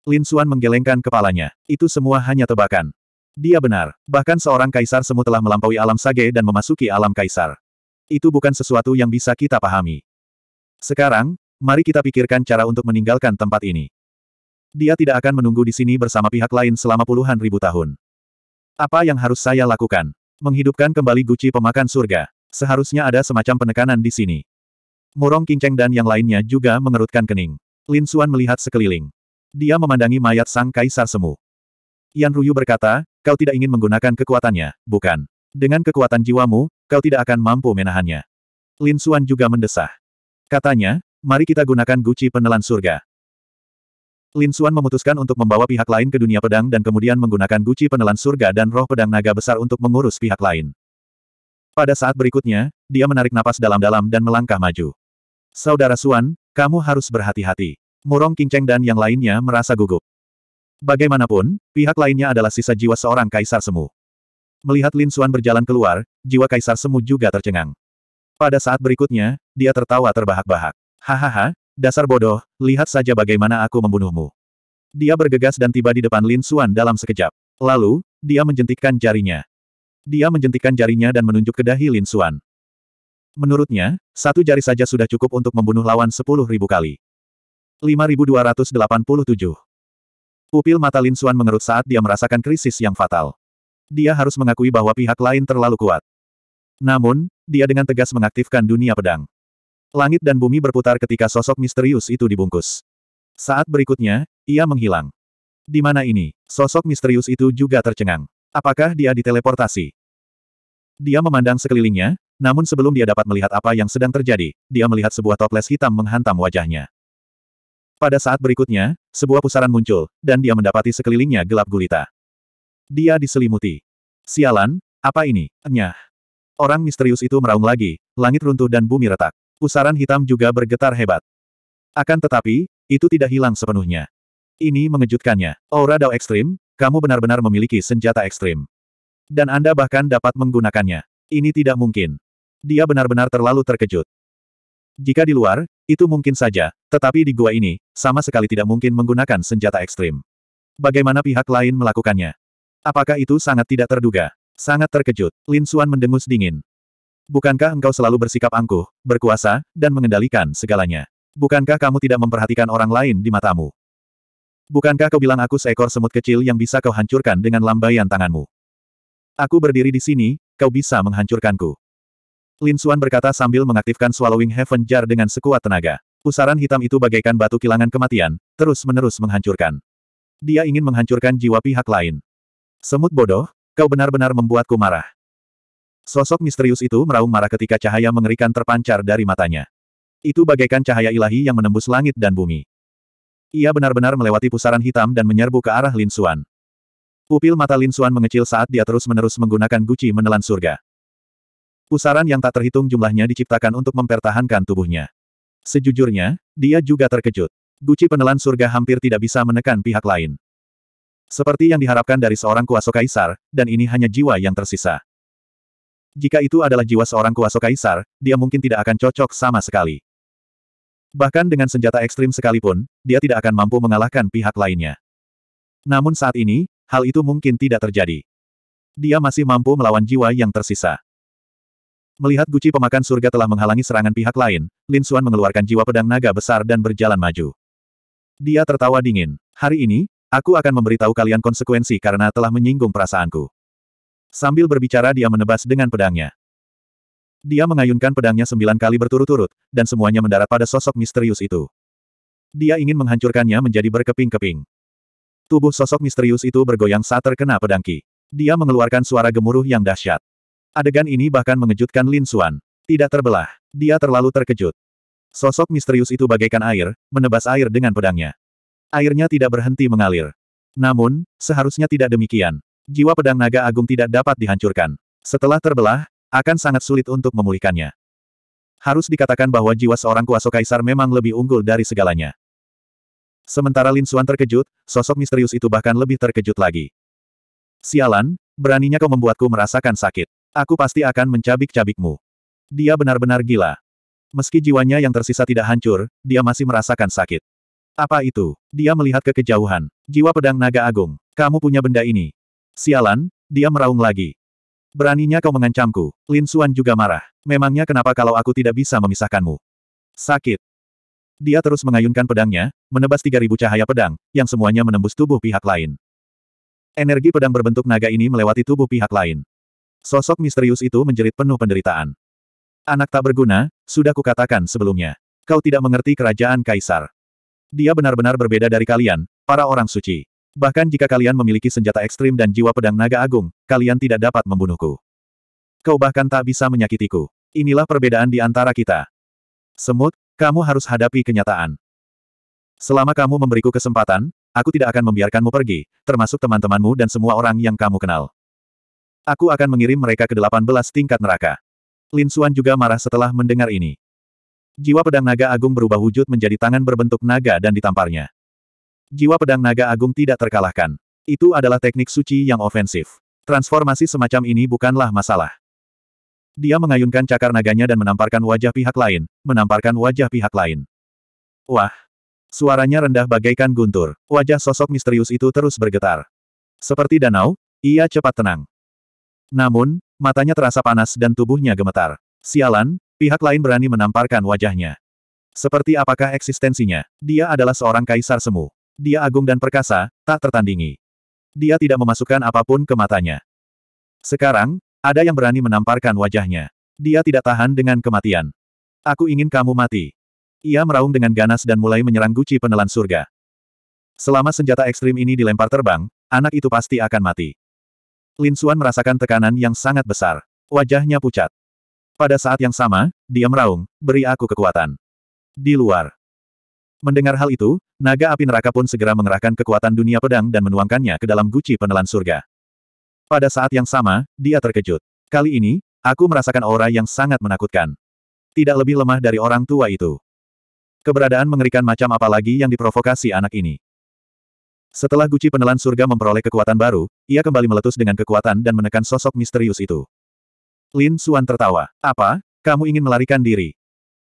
Lin Suan menggelengkan kepalanya. Itu semua hanya tebakan. Dia benar. Bahkan seorang kaisar semu telah melampaui alam sage dan memasuki alam kaisar. Itu bukan sesuatu yang bisa kita pahami. Sekarang, mari kita pikirkan cara untuk meninggalkan tempat ini. Dia tidak akan menunggu di sini bersama pihak lain selama puluhan ribu tahun. Apa yang harus saya lakukan? Menghidupkan kembali guci pemakan surga. Seharusnya ada semacam penekanan di sini. Murong Kinceng dan yang lainnya juga mengerutkan kening. Lin Xuan melihat sekeliling. Dia memandangi mayat sang kaisar semu. Yan Ruyu berkata, kau tidak ingin menggunakan kekuatannya, bukan. Dengan kekuatan jiwamu, kau tidak akan mampu menahannya. Lin Xuan juga mendesah. Katanya, mari kita gunakan guci penelan surga. Lin Suan memutuskan untuk membawa pihak lain ke dunia pedang dan kemudian menggunakan guci penelan surga dan roh pedang naga besar untuk mengurus pihak lain. Pada saat berikutnya, dia menarik napas dalam-dalam dan melangkah maju. Saudara Suan, kamu harus berhati-hati. Murong Qingcheng dan yang lainnya merasa gugup. Bagaimanapun, pihak lainnya adalah sisa jiwa seorang kaisar semu. Melihat Lin Suan berjalan keluar, jiwa kaisar semu juga tercengang. Pada saat berikutnya, dia tertawa terbahak-bahak. Hahaha, Dasar bodoh, lihat saja bagaimana aku membunuhmu. Dia bergegas dan tiba di depan Lin Suan dalam sekejap. Lalu, dia menjentikkan jarinya. Dia menjentikkan jarinya dan menunjuk ke dahi Lin Suan. Menurutnya, satu jari saja sudah cukup untuk membunuh lawan sepuluh ribu kali. 5287 Pupil mata Lin Suan mengerut saat dia merasakan krisis yang fatal. Dia harus mengakui bahwa pihak lain terlalu kuat. Namun, dia dengan tegas mengaktifkan dunia pedang. Langit dan bumi berputar ketika sosok misterius itu dibungkus. Saat berikutnya, ia menghilang. Di mana ini, sosok misterius itu juga tercengang. Apakah dia diteleportasi? Dia memandang sekelilingnya, namun sebelum dia dapat melihat apa yang sedang terjadi, dia melihat sebuah toples hitam menghantam wajahnya. Pada saat berikutnya, sebuah pusaran muncul, dan dia mendapati sekelilingnya gelap gulita. Dia diselimuti. Sialan, apa ini? Enyah. Orang misterius itu meraung lagi, langit runtuh dan bumi retak. Pusaran hitam juga bergetar hebat. Akan tetapi, itu tidak hilang sepenuhnya. Ini mengejutkannya. Aura Dao Ekstrim, kamu benar-benar memiliki senjata ekstrim. Dan Anda bahkan dapat menggunakannya. Ini tidak mungkin. Dia benar-benar terlalu terkejut. Jika di luar, itu mungkin saja, tetapi di gua ini, sama sekali tidak mungkin menggunakan senjata ekstrim. Bagaimana pihak lain melakukannya? Apakah itu sangat tidak terduga? Sangat terkejut, Lin Suan mendengus dingin. Bukankah engkau selalu bersikap angkuh, berkuasa, dan mengendalikan segalanya? Bukankah kamu tidak memperhatikan orang lain di matamu? Bukankah kau bilang aku seekor semut kecil yang bisa kau hancurkan dengan lambaian tanganmu? Aku berdiri di sini, kau bisa menghancurkanku. Lin Xuan berkata sambil mengaktifkan Swallowing Heaven Jar dengan sekuat tenaga. Pusaran hitam itu bagaikan batu kilangan kematian, terus-menerus menghancurkan. Dia ingin menghancurkan jiwa pihak lain. Semut bodoh, kau benar-benar membuatku marah. Sosok misterius itu meraung marah ketika cahaya mengerikan terpancar dari matanya. Itu bagaikan cahaya ilahi yang menembus langit dan bumi. Ia benar-benar melewati pusaran hitam dan menyerbu ke arah Lin Xuan. Pupil mata Lin Xuan mengecil saat dia terus-menerus menggunakan guci menelan surga. Pusaran yang tak terhitung jumlahnya diciptakan untuk mempertahankan tubuhnya. Sejujurnya, dia juga terkejut. Guci penelan surga hampir tidak bisa menekan pihak lain. Seperti yang diharapkan dari seorang kuasa kaisar, dan ini hanya jiwa yang tersisa. Jika itu adalah jiwa seorang kuasa kaisar, dia mungkin tidak akan cocok sama sekali. Bahkan dengan senjata ekstrim sekalipun, dia tidak akan mampu mengalahkan pihak lainnya. Namun saat ini, hal itu mungkin tidak terjadi. Dia masih mampu melawan jiwa yang tersisa. Melihat Guci pemakan surga telah menghalangi serangan pihak lain, Lin Xuan mengeluarkan jiwa pedang naga besar dan berjalan maju. Dia tertawa dingin. Hari ini, aku akan memberitahu kalian konsekuensi karena telah menyinggung perasaanku. Sambil berbicara dia menebas dengan pedangnya. Dia mengayunkan pedangnya sembilan kali berturut-turut, dan semuanya mendarat pada sosok misterius itu. Dia ingin menghancurkannya menjadi berkeping-keping. Tubuh sosok misterius itu bergoyang saat terkena pedangki. Dia mengeluarkan suara gemuruh yang dahsyat. Adegan ini bahkan mengejutkan Lin Xuan. Tidak terbelah. Dia terlalu terkejut. Sosok misterius itu bagaikan air, menebas air dengan pedangnya. Airnya tidak berhenti mengalir. Namun, seharusnya tidak demikian jiwa pedang naga agung tidak dapat dihancurkan. Setelah terbelah, akan sangat sulit untuk memulihkannya. Harus dikatakan bahwa jiwa seorang kuasa kaisar memang lebih unggul dari segalanya. Sementara Lin Xuan terkejut, sosok misterius itu bahkan lebih terkejut lagi. Sialan, beraninya kau membuatku merasakan sakit. Aku pasti akan mencabik-cabikmu. Dia benar-benar gila. Meski jiwanya yang tersisa tidak hancur, dia masih merasakan sakit. Apa itu? Dia melihat ke kejauhan. Jiwa pedang naga agung. Kamu punya benda ini. Sialan, dia meraung lagi. Beraninya kau mengancamku. Lin Suan juga marah. Memangnya kenapa kalau aku tidak bisa memisahkanmu? Sakit. Dia terus mengayunkan pedangnya, menebas 3000 cahaya pedang, yang semuanya menembus tubuh pihak lain. Energi pedang berbentuk naga ini melewati tubuh pihak lain. Sosok misterius itu menjerit penuh penderitaan. Anak tak berguna, sudah kukatakan sebelumnya. Kau tidak mengerti kerajaan Kaisar. Dia benar-benar berbeda dari kalian, para orang suci. Bahkan jika kalian memiliki senjata ekstrim dan jiwa pedang naga agung, kalian tidak dapat membunuhku. Kau bahkan tak bisa menyakitiku. Inilah perbedaan di antara kita. Semut, kamu harus hadapi kenyataan. Selama kamu memberiku kesempatan, aku tidak akan membiarkanmu pergi, termasuk teman-temanmu dan semua orang yang kamu kenal. Aku akan mengirim mereka ke 18 tingkat neraka. Lin Xuan juga marah setelah mendengar ini. Jiwa pedang naga agung berubah wujud menjadi tangan berbentuk naga dan ditamparnya. Jiwa pedang naga agung tidak terkalahkan. Itu adalah teknik suci yang ofensif. Transformasi semacam ini bukanlah masalah. Dia mengayunkan cakar naganya dan menamparkan wajah pihak lain, menamparkan wajah pihak lain. Wah! Suaranya rendah bagaikan guntur, wajah sosok misterius itu terus bergetar. Seperti danau, ia cepat tenang. Namun, matanya terasa panas dan tubuhnya gemetar. Sialan, pihak lain berani menamparkan wajahnya. Seperti apakah eksistensinya, dia adalah seorang kaisar semu. Dia agung dan perkasa, tak tertandingi. Dia tidak memasukkan apapun ke matanya. Sekarang, ada yang berani menamparkan wajahnya. Dia tidak tahan dengan kematian. Aku ingin kamu mati. Ia meraung dengan ganas dan mulai menyerang Guci penelan surga. Selama senjata ekstrim ini dilempar terbang, anak itu pasti akan mati. Lin Suan merasakan tekanan yang sangat besar. Wajahnya pucat. Pada saat yang sama, dia meraung, beri aku kekuatan. Di luar. Mendengar hal itu, naga api neraka pun segera mengerahkan kekuatan dunia pedang dan menuangkannya ke dalam guci penelan surga. Pada saat yang sama, dia terkejut. Kali ini, aku merasakan aura yang sangat menakutkan. Tidak lebih lemah dari orang tua itu. Keberadaan mengerikan macam apa lagi yang diprovokasi anak ini. Setelah guci penelan surga memperoleh kekuatan baru, ia kembali meletus dengan kekuatan dan menekan sosok misterius itu. Lin Suan tertawa. Apa? Kamu ingin melarikan diri?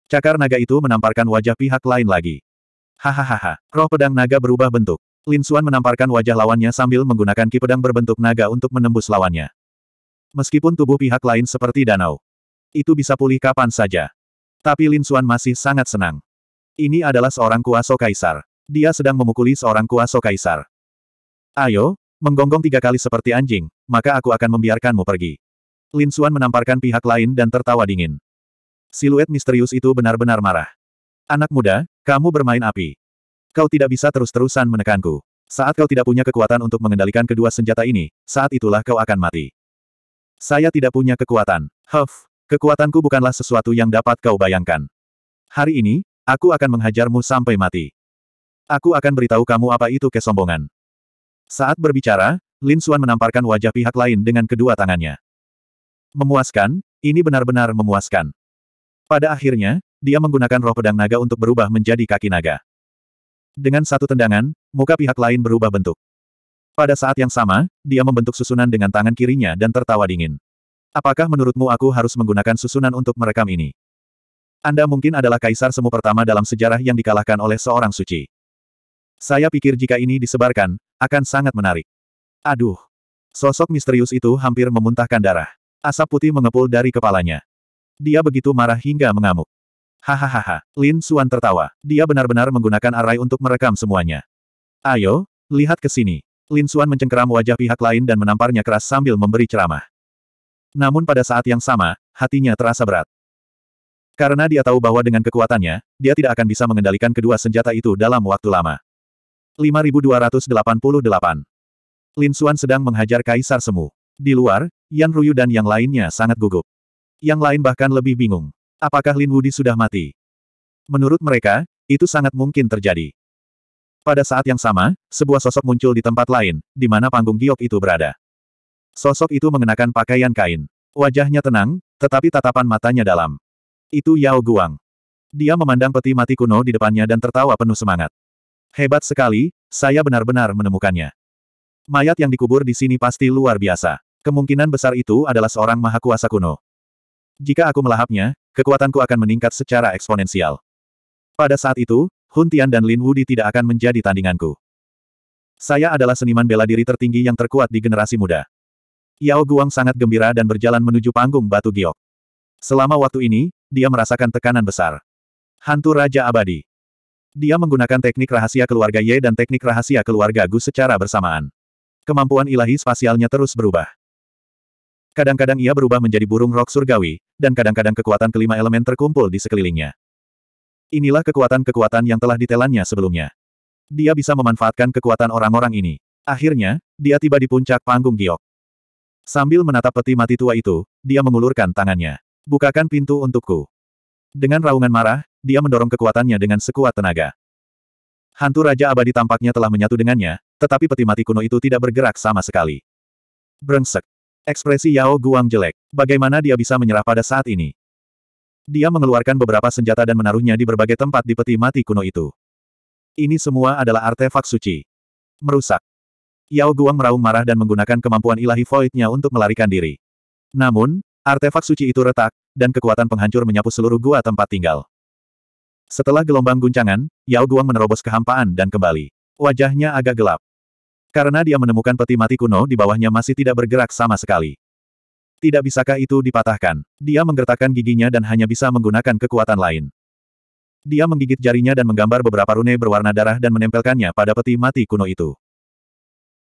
Cakar naga itu menamparkan wajah pihak lain lagi. Hahaha, roh pedang naga berubah bentuk. Lin Xuan menamparkan wajah lawannya sambil menggunakan ki pedang berbentuk naga untuk menembus lawannya. Meskipun tubuh pihak lain seperti danau. Itu bisa pulih kapan saja. Tapi Lin Xuan masih sangat senang. Ini adalah seorang kuaso kaisar. Dia sedang memukuli seorang kuaso kaisar. Ayo, menggonggong tiga kali seperti anjing, maka aku akan membiarkanmu pergi. Lin Xuan menamparkan pihak lain dan tertawa dingin. Siluet misterius itu benar-benar marah. Anak muda, kamu bermain api. Kau tidak bisa terus-terusan menekanku. Saat kau tidak punya kekuatan untuk mengendalikan kedua senjata ini, saat itulah kau akan mati. Saya tidak punya kekuatan. Huff, kekuatanku bukanlah sesuatu yang dapat kau bayangkan. Hari ini, aku akan menghajarmu sampai mati. Aku akan beritahu kamu apa itu kesombongan. Saat berbicara, Lin Xuan menamparkan wajah pihak lain dengan kedua tangannya. Memuaskan, ini benar-benar memuaskan. Pada akhirnya, dia menggunakan roh pedang naga untuk berubah menjadi kaki naga. Dengan satu tendangan, muka pihak lain berubah bentuk. Pada saat yang sama, dia membentuk susunan dengan tangan kirinya dan tertawa dingin. Apakah menurutmu aku harus menggunakan susunan untuk merekam ini? Anda mungkin adalah kaisar semu pertama dalam sejarah yang dikalahkan oleh seorang suci. Saya pikir jika ini disebarkan, akan sangat menarik. Aduh. Sosok misterius itu hampir memuntahkan darah. Asap putih mengepul dari kepalanya. Dia begitu marah hingga mengamuk. Hahaha, Lin Suan tertawa. Dia benar-benar menggunakan array untuk merekam semuanya. Ayo, lihat ke sini. Lin Suan mencengkeram wajah pihak lain dan menamparnya keras sambil memberi ceramah. Namun pada saat yang sama, hatinya terasa berat. Karena dia tahu bahwa dengan kekuatannya, dia tidak akan bisa mengendalikan kedua senjata itu dalam waktu lama. 5288 Lin Suan sedang menghajar Kaisar Semu. Di luar, Yan Ruyu dan yang lainnya sangat gugup. Yang lain bahkan lebih bingung. Apakah Lin Wudi sudah mati? Menurut mereka, itu sangat mungkin terjadi. Pada saat yang sama, sebuah sosok muncul di tempat lain, di mana panggung giok itu berada. Sosok itu mengenakan pakaian kain. Wajahnya tenang, tetapi tatapan matanya dalam. Itu Yao Guang. Dia memandang peti mati kuno di depannya dan tertawa penuh semangat. Hebat sekali, saya benar-benar menemukannya. Mayat yang dikubur di sini pasti luar biasa. Kemungkinan besar itu adalah seorang maha kuasa kuno. Jika aku melahapnya, kekuatanku akan meningkat secara eksponensial. Pada saat itu, Hun Tian dan Lin Wudi tidak akan menjadi tandinganku. Saya adalah seniman bela diri tertinggi yang terkuat di generasi muda. Yao Guang sangat gembira dan berjalan menuju panggung batu giok. Selama waktu ini, dia merasakan tekanan besar. Hantu Raja Abadi. Dia menggunakan teknik rahasia keluarga Ye dan teknik rahasia keluarga Gu secara bersamaan. Kemampuan ilahi spasialnya terus berubah. Kadang-kadang ia berubah menjadi burung rok surgawi, dan kadang-kadang kekuatan kelima elemen terkumpul di sekelilingnya. Inilah kekuatan-kekuatan yang telah ditelannya sebelumnya. Dia bisa memanfaatkan kekuatan orang-orang ini. Akhirnya, dia tiba di puncak panggung giok. Sambil menatap peti mati tua itu, dia mengulurkan tangannya. Bukakan pintu untukku. Dengan raungan marah, dia mendorong kekuatannya dengan sekuat tenaga. Hantu Raja Abadi tampaknya telah menyatu dengannya, tetapi peti mati kuno itu tidak bergerak sama sekali. Brengsek. Ekspresi Yao Guang jelek. Bagaimana dia bisa menyerah pada saat ini? Dia mengeluarkan beberapa senjata dan menaruhnya di berbagai tempat di peti mati kuno itu. Ini semua adalah artefak suci. Merusak. Yao Guang meraung marah dan menggunakan kemampuan ilahi voidnya untuk melarikan diri. Namun, artefak suci itu retak, dan kekuatan penghancur menyapu seluruh gua tempat tinggal. Setelah gelombang guncangan, Yao Guang menerobos kehampaan dan kembali. Wajahnya agak gelap. Karena dia menemukan peti mati kuno di bawahnya masih tidak bergerak sama sekali. Tidak bisakah itu dipatahkan? Dia menggertakkan giginya dan hanya bisa menggunakan kekuatan lain. Dia menggigit jarinya dan menggambar beberapa rune berwarna darah dan menempelkannya pada peti mati kuno itu.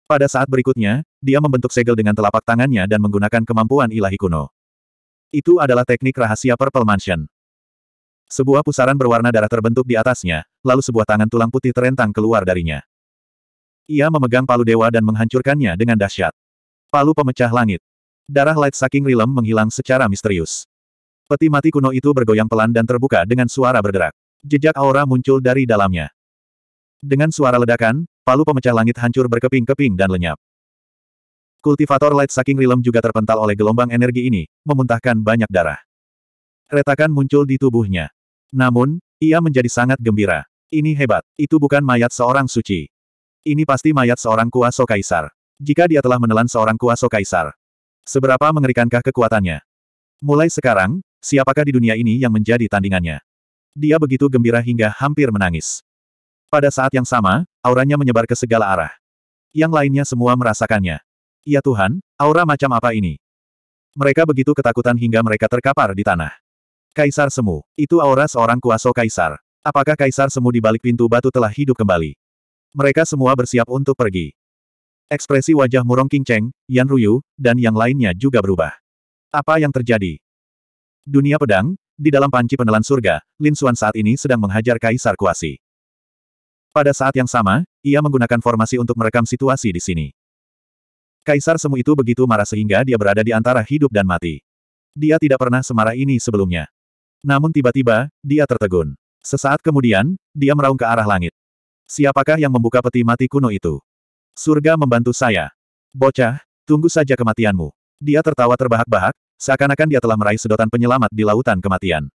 Pada saat berikutnya, dia membentuk segel dengan telapak tangannya dan menggunakan kemampuan ilahi kuno. Itu adalah teknik rahasia Purple Mansion. Sebuah pusaran berwarna darah terbentuk di atasnya, lalu sebuah tangan tulang putih terentang keluar darinya. Ia memegang palu dewa dan menghancurkannya dengan dahsyat. Palu pemecah langit. Darah Light Saking Rilem menghilang secara misterius. Peti mati kuno itu bergoyang pelan dan terbuka dengan suara berderak. Jejak aura muncul dari dalamnya. Dengan suara ledakan, palu pemecah langit hancur berkeping-keping dan lenyap. Kultivator Light Saking Rilem juga terpental oleh gelombang energi ini, memuntahkan banyak darah. Retakan muncul di tubuhnya. Namun, ia menjadi sangat gembira. Ini hebat, itu bukan mayat seorang suci. Ini pasti mayat seorang kuaso kaisar. Jika dia telah menelan seorang kuaso kaisar. Seberapa mengerikankah kekuatannya? Mulai sekarang, siapakah di dunia ini yang menjadi tandingannya? Dia begitu gembira hingga hampir menangis. Pada saat yang sama, auranya menyebar ke segala arah. Yang lainnya semua merasakannya. Ya Tuhan, aura macam apa ini? Mereka begitu ketakutan hingga mereka terkapar di tanah. Kaisar Semu, itu aura seorang kuaso kaisar. Apakah Kaisar Semu di balik pintu batu telah hidup kembali? Mereka semua bersiap untuk pergi. Ekspresi wajah Murong King Cheng, Yan Ruyu, dan yang lainnya juga berubah. Apa yang terjadi? Dunia pedang, di dalam panci penelan surga, Lin Xuan saat ini sedang menghajar Kaisar Kuasi. Pada saat yang sama, ia menggunakan formasi untuk merekam situasi di sini. Kaisar Semu itu begitu marah sehingga dia berada di antara hidup dan mati. Dia tidak pernah semarah ini sebelumnya. Namun tiba-tiba, dia tertegun. Sesaat kemudian, dia meraung ke arah langit. Siapakah yang membuka peti mati kuno itu? Surga membantu saya. Bocah, tunggu saja kematianmu. Dia tertawa terbahak-bahak, seakan-akan dia telah meraih sedotan penyelamat di lautan kematian.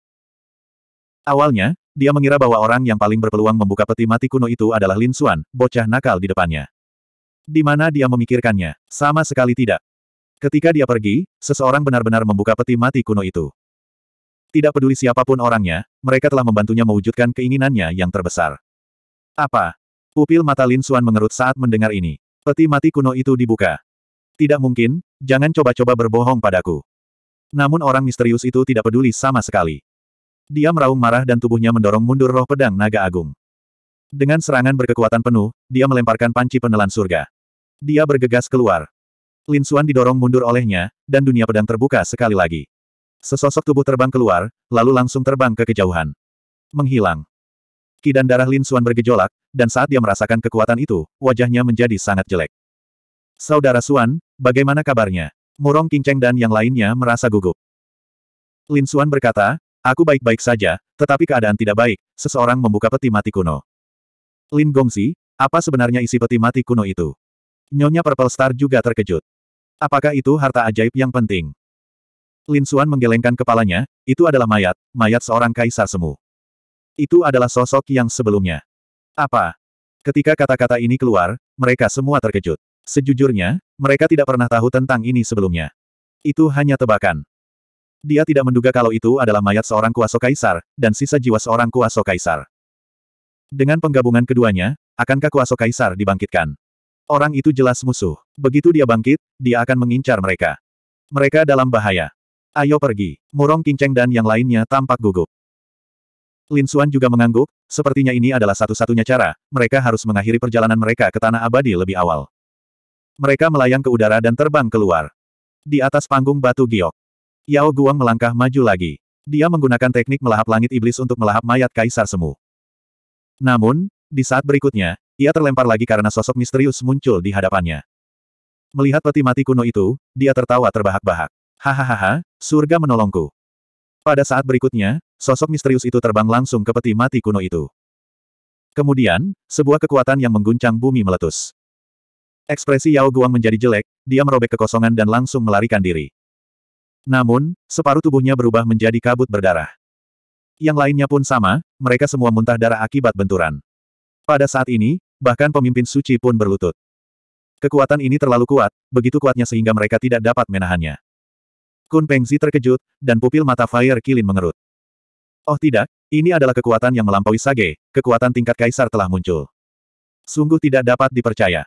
Awalnya, dia mengira bahwa orang yang paling berpeluang membuka peti mati kuno itu adalah Lin Xuan, bocah nakal di depannya. Di mana dia memikirkannya? Sama sekali tidak. Ketika dia pergi, seseorang benar-benar membuka peti mati kuno itu. Tidak peduli siapapun orangnya, mereka telah membantunya mewujudkan keinginannya yang terbesar. Apa? Pupil mata Lin Xuan mengerut saat mendengar ini. Peti mati kuno itu dibuka. Tidak mungkin, jangan coba-coba berbohong padaku. Namun orang misterius itu tidak peduli sama sekali. Dia meraung marah dan tubuhnya mendorong mundur roh pedang naga agung. Dengan serangan berkekuatan penuh, dia melemparkan panci penelan surga. Dia bergegas keluar. Lin Suan didorong mundur olehnya, dan dunia pedang terbuka sekali lagi. Sesosok tubuh terbang keluar, lalu langsung terbang ke kejauhan. Menghilang ki dan darah Lin Suan bergejolak, dan saat dia merasakan kekuatan itu, wajahnya menjadi sangat jelek. Saudara Suan, bagaimana kabarnya? Murong Kinceng dan yang lainnya merasa gugup. Lin Suan berkata, aku baik-baik saja, tetapi keadaan tidak baik, seseorang membuka peti mati kuno. Lin Gongsi, apa sebenarnya isi peti mati kuno itu? Nyonya Purple Star juga terkejut. Apakah itu harta ajaib yang penting? Lin Suan menggelengkan kepalanya, itu adalah mayat, mayat seorang kaisar semu. Itu adalah sosok yang sebelumnya. Apa? Ketika kata-kata ini keluar, mereka semua terkejut. Sejujurnya, mereka tidak pernah tahu tentang ini sebelumnya. Itu hanya tebakan. Dia tidak menduga kalau itu adalah mayat seorang Kuasa kaisar, dan sisa jiwa seorang Kuasa kaisar. Dengan penggabungan keduanya, akankah Kuasa kaisar dibangkitkan? Orang itu jelas musuh. Begitu dia bangkit, dia akan mengincar mereka. Mereka dalam bahaya. Ayo pergi. Murong Kinceng dan yang lainnya tampak gugup. Lin Xuan juga mengangguk, sepertinya ini adalah satu-satunya cara, mereka harus mengakhiri perjalanan mereka ke Tanah Abadi lebih awal. Mereka melayang ke udara dan terbang keluar. Di atas panggung batu giok. Yao Guang melangkah maju lagi. Dia menggunakan teknik melahap langit iblis untuk melahap mayat kaisar semu. Namun, di saat berikutnya, ia terlempar lagi karena sosok misterius muncul di hadapannya. Melihat peti mati kuno itu, dia tertawa terbahak-bahak. Hahaha, surga menolongku. Pada saat berikutnya, sosok misterius itu terbang langsung ke peti mati kuno itu. Kemudian, sebuah kekuatan yang mengguncang bumi meletus. Ekspresi Yao Guang menjadi jelek, dia merobek kekosongan dan langsung melarikan diri. Namun, separuh tubuhnya berubah menjadi kabut berdarah. Yang lainnya pun sama, mereka semua muntah darah akibat benturan. Pada saat ini, bahkan pemimpin suci pun berlutut. Kekuatan ini terlalu kuat, begitu kuatnya sehingga mereka tidak dapat menahannya. Kun Pengzi terkejut, dan pupil mata Fire Kilin mengerut. Oh tidak, ini adalah kekuatan yang melampaui Sage, kekuatan tingkat kaisar telah muncul. Sungguh tidak dapat dipercaya.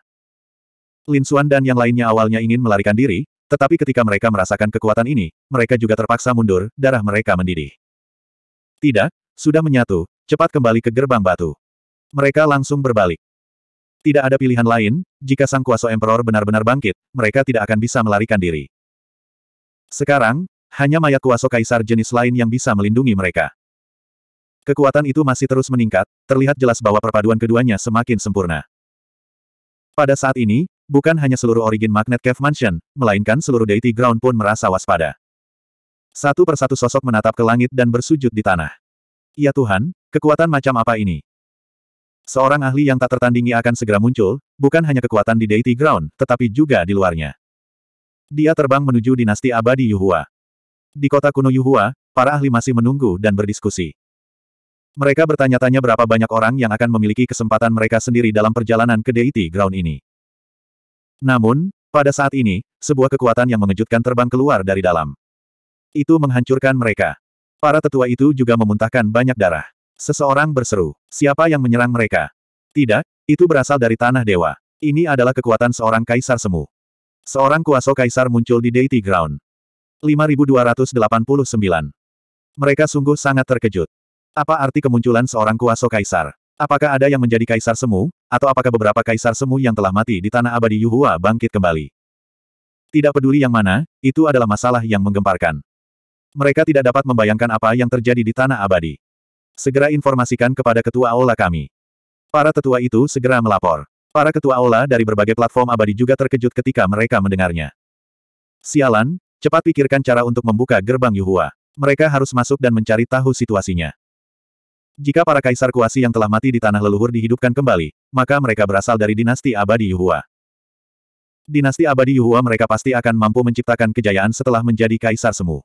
Lin Xuan dan yang lainnya awalnya ingin melarikan diri, tetapi ketika mereka merasakan kekuatan ini, mereka juga terpaksa mundur, darah mereka mendidih. Tidak, sudah menyatu, cepat kembali ke gerbang batu. Mereka langsung berbalik. Tidak ada pilihan lain, jika Sang Kuasa Emperor benar-benar bangkit, mereka tidak akan bisa melarikan diri. Sekarang, hanya mayat kuaso kaisar jenis lain yang bisa melindungi mereka. Kekuatan itu masih terus meningkat, terlihat jelas bahwa perpaduan keduanya semakin sempurna. Pada saat ini, bukan hanya seluruh origin magnet Cave Mansion, melainkan seluruh deity ground pun merasa waspada. Satu persatu sosok menatap ke langit dan bersujud di tanah. Ya Tuhan, kekuatan macam apa ini? Seorang ahli yang tak tertandingi akan segera muncul, bukan hanya kekuatan di deity ground, tetapi juga di luarnya. Dia terbang menuju dinasti abadi Yuhua. Di kota kuno Yuhua, para ahli masih menunggu dan berdiskusi. Mereka bertanya-tanya berapa banyak orang yang akan memiliki kesempatan mereka sendiri dalam perjalanan ke Deity Ground ini. Namun, pada saat ini, sebuah kekuatan yang mengejutkan terbang keluar dari dalam. Itu menghancurkan mereka. Para tetua itu juga memuntahkan banyak darah. Seseorang berseru, siapa yang menyerang mereka? Tidak, itu berasal dari tanah dewa. Ini adalah kekuatan seorang kaisar semu. Seorang kuasa kaisar muncul di Deity Ground. 5289. Mereka sungguh sangat terkejut. Apa arti kemunculan seorang kuasa kaisar? Apakah ada yang menjadi kaisar semu, atau apakah beberapa kaisar semu yang telah mati di tanah abadi Yuhua bangkit kembali? Tidak peduli yang mana, itu adalah masalah yang menggemparkan. Mereka tidak dapat membayangkan apa yang terjadi di tanah abadi. Segera informasikan kepada ketua aula kami. Para tetua itu segera melapor. Para ketua aula dari berbagai platform abadi juga terkejut ketika mereka mendengarnya. Sialan, cepat pikirkan cara untuk membuka gerbang Yuhua. Mereka harus masuk dan mencari tahu situasinya. Jika para kaisar kuasi yang telah mati di tanah leluhur dihidupkan kembali, maka mereka berasal dari dinasti abadi Yuhua. Dinasti abadi Yuhua mereka pasti akan mampu menciptakan kejayaan setelah menjadi kaisar semu.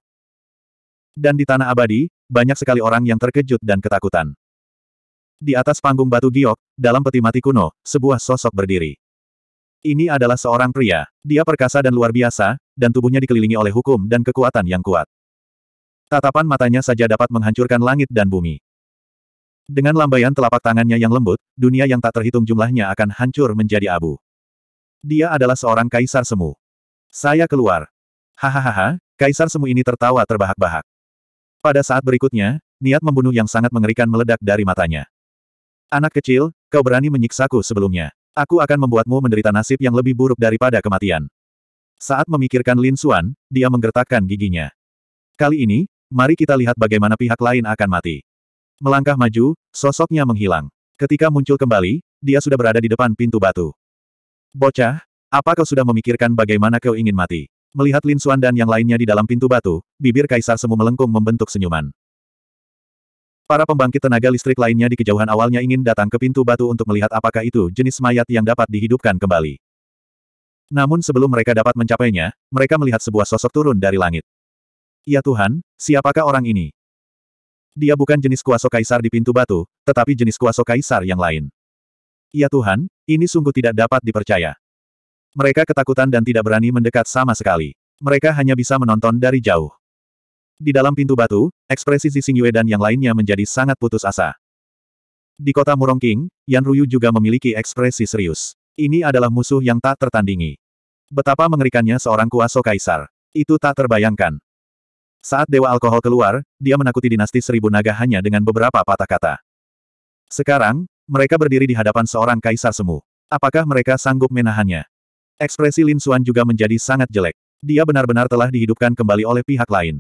Dan di tanah abadi, banyak sekali orang yang terkejut dan ketakutan. Di atas panggung batu giok, dalam peti mati kuno, sebuah sosok berdiri. Ini adalah seorang pria. Dia perkasa dan luar biasa, dan tubuhnya dikelilingi oleh hukum dan kekuatan yang kuat. Tatapan matanya saja dapat menghancurkan langit dan bumi. Dengan lambaian telapak tangannya yang lembut, dunia yang tak terhitung jumlahnya akan hancur menjadi abu. Dia adalah seorang kaisar semu. Saya keluar. Hahaha, kaisar semu ini tertawa terbahak-bahak. Pada saat berikutnya, niat membunuh yang sangat mengerikan meledak dari matanya. Anak kecil, kau berani menyiksaku sebelumnya. Aku akan membuatmu menderita nasib yang lebih buruk daripada kematian. Saat memikirkan Lin Xuan, dia menggertakkan giginya. Kali ini, mari kita lihat bagaimana pihak lain akan mati. Melangkah maju, sosoknya menghilang. Ketika muncul kembali, dia sudah berada di depan pintu batu. Bocah, apa kau sudah memikirkan bagaimana kau ingin mati? Melihat Lin Xuan dan yang lainnya di dalam pintu batu, bibir kaisar semu melengkung membentuk senyuman. Para pembangkit tenaga listrik lainnya di kejauhan awalnya ingin datang ke pintu batu untuk melihat apakah itu jenis mayat yang dapat dihidupkan kembali. Namun sebelum mereka dapat mencapainya, mereka melihat sebuah sosok turun dari langit. Ya Tuhan, siapakah orang ini? Dia bukan jenis kuasa kaisar di pintu batu, tetapi jenis kuasa kaisar yang lain. Ya Tuhan, ini sungguh tidak dapat dipercaya. Mereka ketakutan dan tidak berani mendekat sama sekali. Mereka hanya bisa menonton dari jauh. Di dalam pintu batu, ekspresi Zixing Yue dan yang lainnya menjadi sangat putus asa. Di kota Murongking, Yan Ruyu juga memiliki ekspresi serius. Ini adalah musuh yang tak tertandingi. Betapa mengerikannya seorang kuasa kaisar. Itu tak terbayangkan. Saat Dewa Alkohol keluar, dia menakuti dinasti seribu naga hanya dengan beberapa patah kata. Sekarang, mereka berdiri di hadapan seorang kaisar semu. Apakah mereka sanggup menahannya? Ekspresi Lin Xuan juga menjadi sangat jelek. Dia benar-benar telah dihidupkan kembali oleh pihak lain.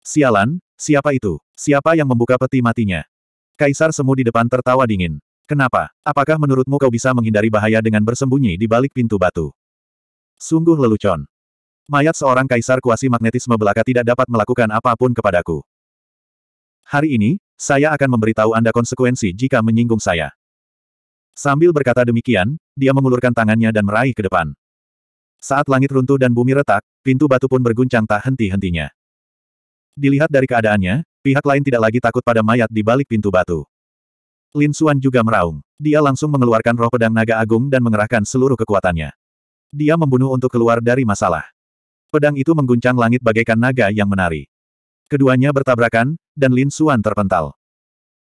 Sialan, siapa itu? Siapa yang membuka peti matinya? Kaisar Semu di depan tertawa dingin. Kenapa? Apakah menurutmu kau bisa menghindari bahaya dengan bersembunyi di balik pintu batu? Sungguh lelucon. Mayat seorang kaisar kuasi magnetisme belaka tidak dapat melakukan apapun kepadaku. Hari ini, saya akan memberitahu Anda konsekuensi jika menyinggung saya. Sambil berkata demikian, dia mengulurkan tangannya dan meraih ke depan. Saat langit runtuh dan bumi retak, pintu batu pun berguncang tak henti-hentinya. Dilihat dari keadaannya, pihak lain tidak lagi takut pada mayat di balik pintu batu. Lin Suan juga meraung. Dia langsung mengeluarkan roh pedang naga agung dan mengerahkan seluruh kekuatannya. Dia membunuh untuk keluar dari masalah. Pedang itu mengguncang langit bagaikan naga yang menari. Keduanya bertabrakan, dan Lin Suan terpental.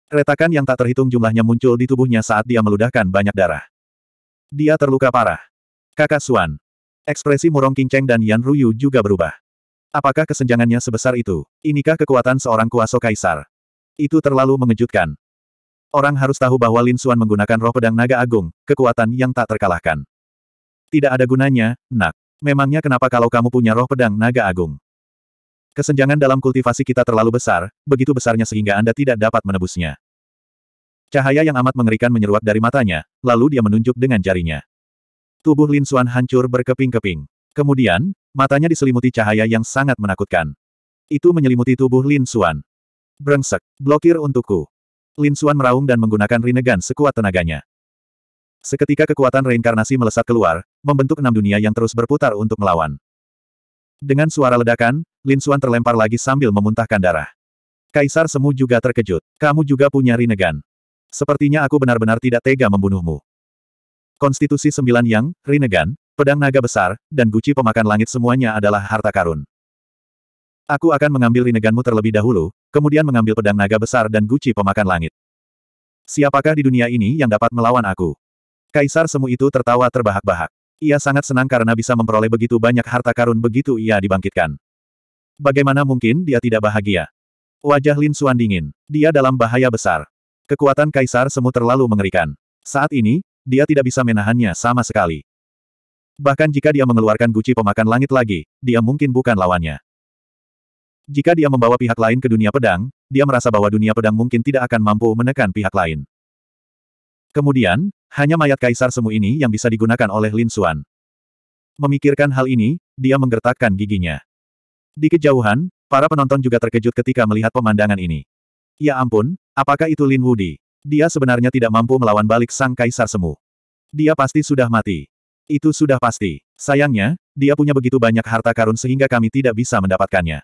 Retakan yang tak terhitung jumlahnya muncul di tubuhnya saat dia meludahkan banyak darah. Dia terluka parah. Kakak Suan, Ekspresi murong King dan Yan Ruyu juga berubah. Apakah kesenjangannya sebesar itu? Inikah kekuatan seorang kuasa kaisar? Itu terlalu mengejutkan. Orang harus tahu bahwa Lin Xuan menggunakan roh pedang naga agung, kekuatan yang tak terkalahkan. Tidak ada gunanya, nak. Memangnya kenapa kalau kamu punya roh pedang naga agung? Kesenjangan dalam kultivasi kita terlalu besar, begitu besarnya sehingga Anda tidak dapat menebusnya. Cahaya yang amat mengerikan menyeruak dari matanya, lalu dia menunjuk dengan jarinya. Tubuh Lin Xuan hancur berkeping-keping. Kemudian, matanya diselimuti cahaya yang sangat menakutkan. Itu menyelimuti tubuh Lin Xuan. Brengsek, blokir untukku. Lin Xuan meraung dan menggunakan Rinnegan sekuat tenaganya. Seketika kekuatan reinkarnasi melesat keluar, membentuk enam dunia yang terus berputar untuk melawan. Dengan suara ledakan, Lin Xuan terlempar lagi sambil memuntahkan darah. Kaisar Semu juga terkejut. Kamu juga punya Rinnegan. Sepertinya aku benar-benar tidak tega membunuhmu. Konstitusi Sembilan Yang, Rinnegan, pedang naga besar, dan guci pemakan langit semuanya adalah harta karun. Aku akan mengambil rineganmu terlebih dahulu, kemudian mengambil pedang naga besar dan guci pemakan langit. Siapakah di dunia ini yang dapat melawan aku? Kaisar semu itu tertawa terbahak-bahak. Ia sangat senang karena bisa memperoleh begitu banyak harta karun begitu ia dibangkitkan. Bagaimana mungkin dia tidak bahagia? Wajah Lin Suan dingin. Dia dalam bahaya besar. Kekuatan Kaisar semu terlalu mengerikan. Saat ini, dia tidak bisa menahannya sama sekali. Bahkan jika dia mengeluarkan guci pemakan langit lagi, dia mungkin bukan lawannya. Jika dia membawa pihak lain ke dunia pedang, dia merasa bahwa dunia pedang mungkin tidak akan mampu menekan pihak lain. Kemudian, hanya mayat kaisar semu ini yang bisa digunakan oleh Lin Xuan. Memikirkan hal ini, dia menggertakkan giginya. Di kejauhan, para penonton juga terkejut ketika melihat pemandangan ini. Ya ampun, apakah itu Lin Wudi? Dia sebenarnya tidak mampu melawan balik sang kaisar semu. Dia pasti sudah mati. Itu sudah pasti. Sayangnya, dia punya begitu banyak harta karun sehingga kami tidak bisa mendapatkannya.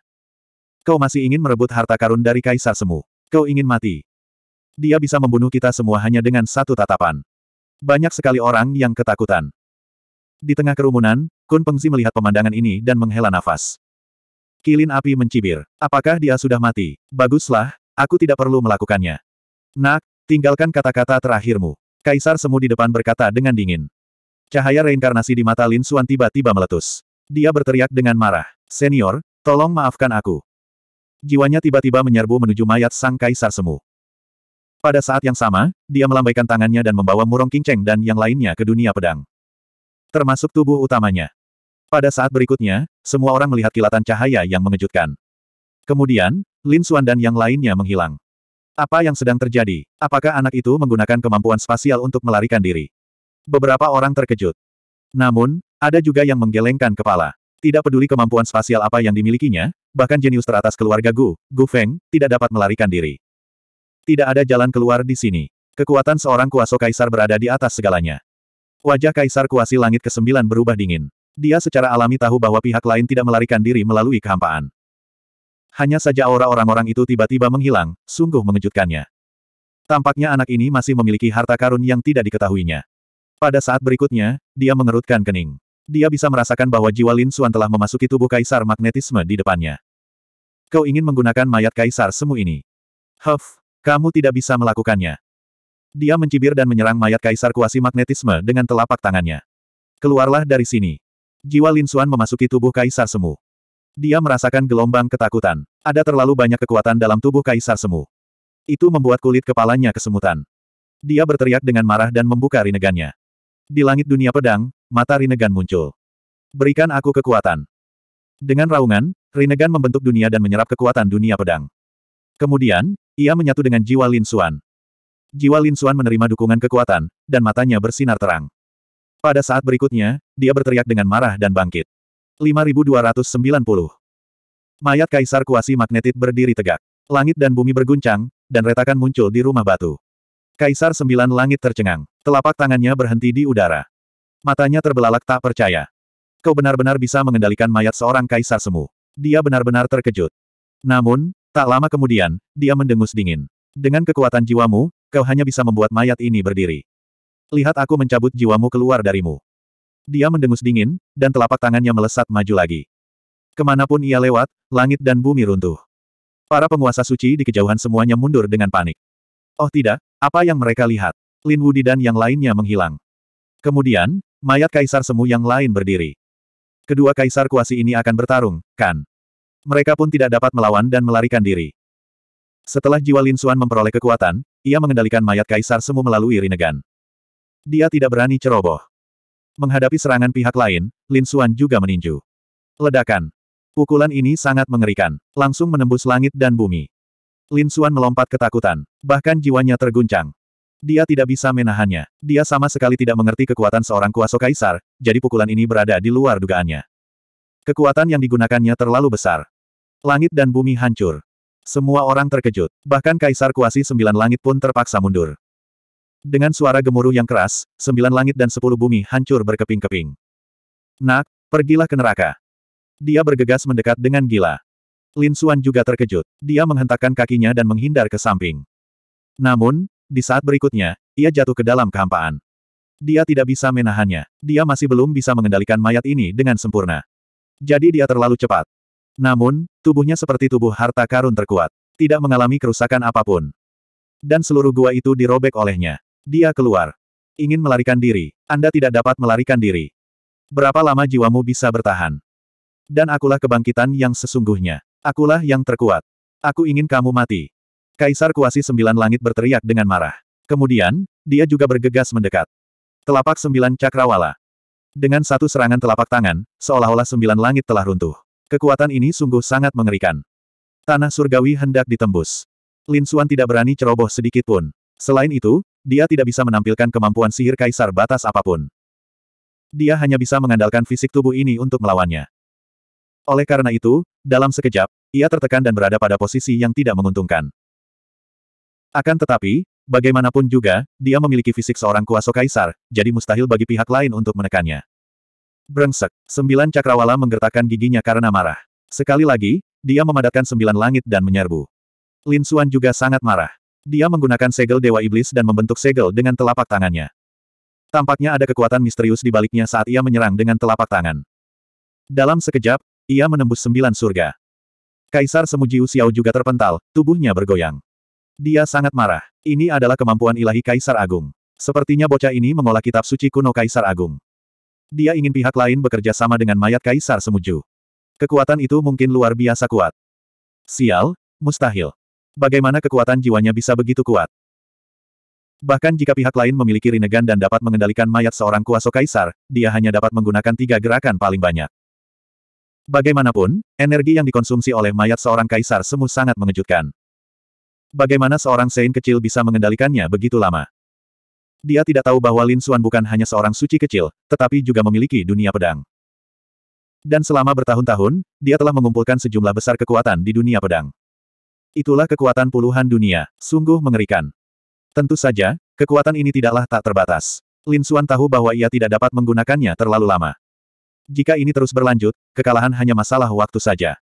Kau masih ingin merebut harta karun dari Kaisar Semu. Kau ingin mati. Dia bisa membunuh kita semua hanya dengan satu tatapan. Banyak sekali orang yang ketakutan. Di tengah kerumunan, Kun Pengzi melihat pemandangan ini dan menghela nafas. Kilin api mencibir. Apakah dia sudah mati? Baguslah, aku tidak perlu melakukannya. Nak, tinggalkan kata-kata terakhirmu. Kaisar Semu di depan berkata dengan dingin. Cahaya reinkarnasi di mata Lin Xuan tiba-tiba meletus. Dia berteriak dengan marah. Senior, tolong maafkan aku. Jiwanya tiba-tiba menyerbu menuju mayat sang kaisar semu. Pada saat yang sama, dia melambaikan tangannya dan membawa murong kinceng dan yang lainnya ke dunia pedang. Termasuk tubuh utamanya. Pada saat berikutnya, semua orang melihat kilatan cahaya yang mengejutkan. Kemudian, Lin Xuan dan yang lainnya menghilang. Apa yang sedang terjadi? Apakah anak itu menggunakan kemampuan spasial untuk melarikan diri? Beberapa orang terkejut. Namun, ada juga yang menggelengkan kepala. Tidak peduli kemampuan spasial apa yang dimilikinya, bahkan jenius teratas keluarga Gu, Gu Feng, tidak dapat melarikan diri. Tidak ada jalan keluar di sini. Kekuatan seorang kuaso kaisar berada di atas segalanya. Wajah kaisar kuasi langit ke-9 berubah dingin. Dia secara alami tahu bahwa pihak lain tidak melarikan diri melalui kehampaan. Hanya saja aura orang-orang itu tiba-tiba menghilang, sungguh mengejutkannya. Tampaknya anak ini masih memiliki harta karun yang tidak diketahuinya. Pada saat berikutnya, dia mengerutkan kening. Dia bisa merasakan bahwa jiwa Lin Suan telah memasuki tubuh kaisar magnetisme di depannya. Kau ingin menggunakan mayat kaisar semu ini. Huff, kamu tidak bisa melakukannya. Dia mencibir dan menyerang mayat kaisar kuasi magnetisme dengan telapak tangannya. Keluarlah dari sini. Jiwa Lin Suan memasuki tubuh kaisar semu. Dia merasakan gelombang ketakutan. Ada terlalu banyak kekuatan dalam tubuh kaisar semu. Itu membuat kulit kepalanya kesemutan. Dia berteriak dengan marah dan membuka rinegannya. Di langit dunia pedang, mata Rinnegan muncul. Berikan aku kekuatan. Dengan raungan, Rinnegan membentuk dunia dan menyerap kekuatan dunia pedang. Kemudian, ia menyatu dengan jiwa Lin Suan. Jiwa Lin Suan menerima dukungan kekuatan, dan matanya bersinar terang. Pada saat berikutnya, dia berteriak dengan marah dan bangkit. 5290. Mayat Kaisar Kuasi Magnetit berdiri tegak. Langit dan bumi berguncang, dan retakan muncul di rumah batu. Kaisar Sembilan Langit tercengang. Telapak tangannya berhenti di udara. Matanya terbelalak tak percaya. Kau benar-benar bisa mengendalikan mayat seorang kaisar semu. Dia benar-benar terkejut. Namun, tak lama kemudian, dia mendengus dingin. Dengan kekuatan jiwamu, kau hanya bisa membuat mayat ini berdiri. Lihat aku mencabut jiwamu keluar darimu. Dia mendengus dingin, dan telapak tangannya melesat maju lagi. Kemanapun ia lewat, langit dan bumi runtuh. Para penguasa suci di kejauhan semuanya mundur dengan panik. Oh tidak, apa yang mereka lihat? Lin Wudi dan yang lainnya menghilang. Kemudian, mayat kaisar semu yang lain berdiri. Kedua kaisar kuasi ini akan bertarung, kan? Mereka pun tidak dapat melawan dan melarikan diri. Setelah jiwa Lin Xuan memperoleh kekuatan, ia mengendalikan mayat kaisar semu melalui Rinnegan. Dia tidak berani ceroboh. Menghadapi serangan pihak lain, Lin Xuan juga meninju. Ledakan. Pukulan ini sangat mengerikan, langsung menembus langit dan bumi. Lin Suan melompat ketakutan. Bahkan jiwanya terguncang. Dia tidak bisa menahannya. Dia sama sekali tidak mengerti kekuatan seorang kuasa kaisar, jadi pukulan ini berada di luar dugaannya. Kekuatan yang digunakannya terlalu besar. Langit dan bumi hancur. Semua orang terkejut. Bahkan Kaisar Kuasi Sembilan Langit pun terpaksa mundur. Dengan suara gemuruh yang keras, sembilan langit dan sepuluh bumi hancur berkeping-keping. Nak, pergilah ke neraka. Dia bergegas mendekat dengan gila. Lin Suan juga terkejut. Dia menghentakkan kakinya dan menghindar ke samping. Namun, di saat berikutnya, ia jatuh ke dalam kehampaan. Dia tidak bisa menahannya. Dia masih belum bisa mengendalikan mayat ini dengan sempurna. Jadi dia terlalu cepat. Namun, tubuhnya seperti tubuh harta karun terkuat. Tidak mengalami kerusakan apapun. Dan seluruh gua itu dirobek olehnya. Dia keluar. Ingin melarikan diri. Anda tidak dapat melarikan diri. Berapa lama jiwamu bisa bertahan? Dan akulah kebangkitan yang sesungguhnya. Akulah yang terkuat. Aku ingin kamu mati. Kaisar Kuasi Sembilan Langit berteriak dengan marah. Kemudian, dia juga bergegas mendekat. Telapak Sembilan Cakrawala. Dengan satu serangan telapak tangan, seolah-olah Sembilan Langit telah runtuh. Kekuatan ini sungguh sangat mengerikan. Tanah surgawi hendak ditembus. Lin Xuan tidak berani ceroboh sedikit pun. Selain itu, dia tidak bisa menampilkan kemampuan sihir kaisar batas apapun. Dia hanya bisa mengandalkan fisik tubuh ini untuk melawannya. Oleh karena itu, dalam sekejap, ia tertekan dan berada pada posisi yang tidak menguntungkan. Akan tetapi, bagaimanapun juga, dia memiliki fisik seorang kuasa kaisar, jadi mustahil bagi pihak lain untuk menekannya. Brengsek, sembilan cakrawala menggertakkan giginya karena marah. Sekali lagi, dia memadatkan sembilan langit dan menyerbu. Lin Suan juga sangat marah. Dia menggunakan segel Dewa Iblis dan membentuk segel dengan telapak tangannya. Tampaknya ada kekuatan misterius di baliknya saat ia menyerang dengan telapak tangan. Dalam sekejap, ia menembus sembilan surga. Kaisar Semujiu Xiao juga terpental, tubuhnya bergoyang. Dia sangat marah. Ini adalah kemampuan ilahi Kaisar Agung. Sepertinya bocah ini mengolah kitab suci kuno Kaisar Agung. Dia ingin pihak lain bekerja sama dengan mayat Kaisar Semuju. Kekuatan itu mungkin luar biasa kuat. Sial, mustahil. Bagaimana kekuatan jiwanya bisa begitu kuat? Bahkan jika pihak lain memiliki Rinnegan dan dapat mengendalikan mayat seorang kuasa kaisar, dia hanya dapat menggunakan tiga gerakan paling banyak. Bagaimanapun, energi yang dikonsumsi oleh mayat seorang kaisar semu sangat mengejutkan. Bagaimana seorang Sein kecil bisa mengendalikannya begitu lama? Dia tidak tahu bahwa Lin Xuan bukan hanya seorang suci kecil, tetapi juga memiliki dunia pedang. Dan selama bertahun-tahun, dia telah mengumpulkan sejumlah besar kekuatan di dunia pedang. Itulah kekuatan puluhan dunia, sungguh mengerikan. Tentu saja, kekuatan ini tidaklah tak terbatas. Lin Xuan tahu bahwa ia tidak dapat menggunakannya terlalu lama. Jika ini terus berlanjut, kekalahan hanya masalah waktu saja.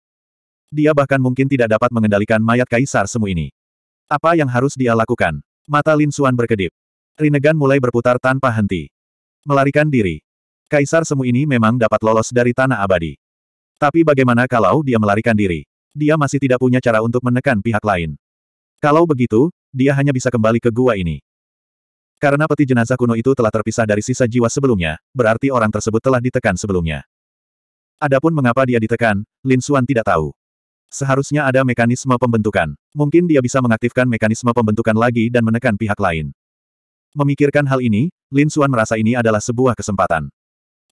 Dia bahkan mungkin tidak dapat mengendalikan mayat kaisar semu ini. Apa yang harus dia lakukan? Mata Lin Suan berkedip. Rinegan mulai berputar tanpa henti. Melarikan diri. Kaisar semu ini memang dapat lolos dari tanah abadi. Tapi bagaimana kalau dia melarikan diri? Dia masih tidak punya cara untuk menekan pihak lain. Kalau begitu, dia hanya bisa kembali ke gua ini. Karena peti jenazah kuno itu telah terpisah dari sisa jiwa sebelumnya, berarti orang tersebut telah ditekan sebelumnya. Adapun mengapa dia ditekan, Lin Xuan tidak tahu. Seharusnya ada mekanisme pembentukan. Mungkin dia bisa mengaktifkan mekanisme pembentukan lagi dan menekan pihak lain. Memikirkan hal ini, Lin Xuan merasa ini adalah sebuah kesempatan.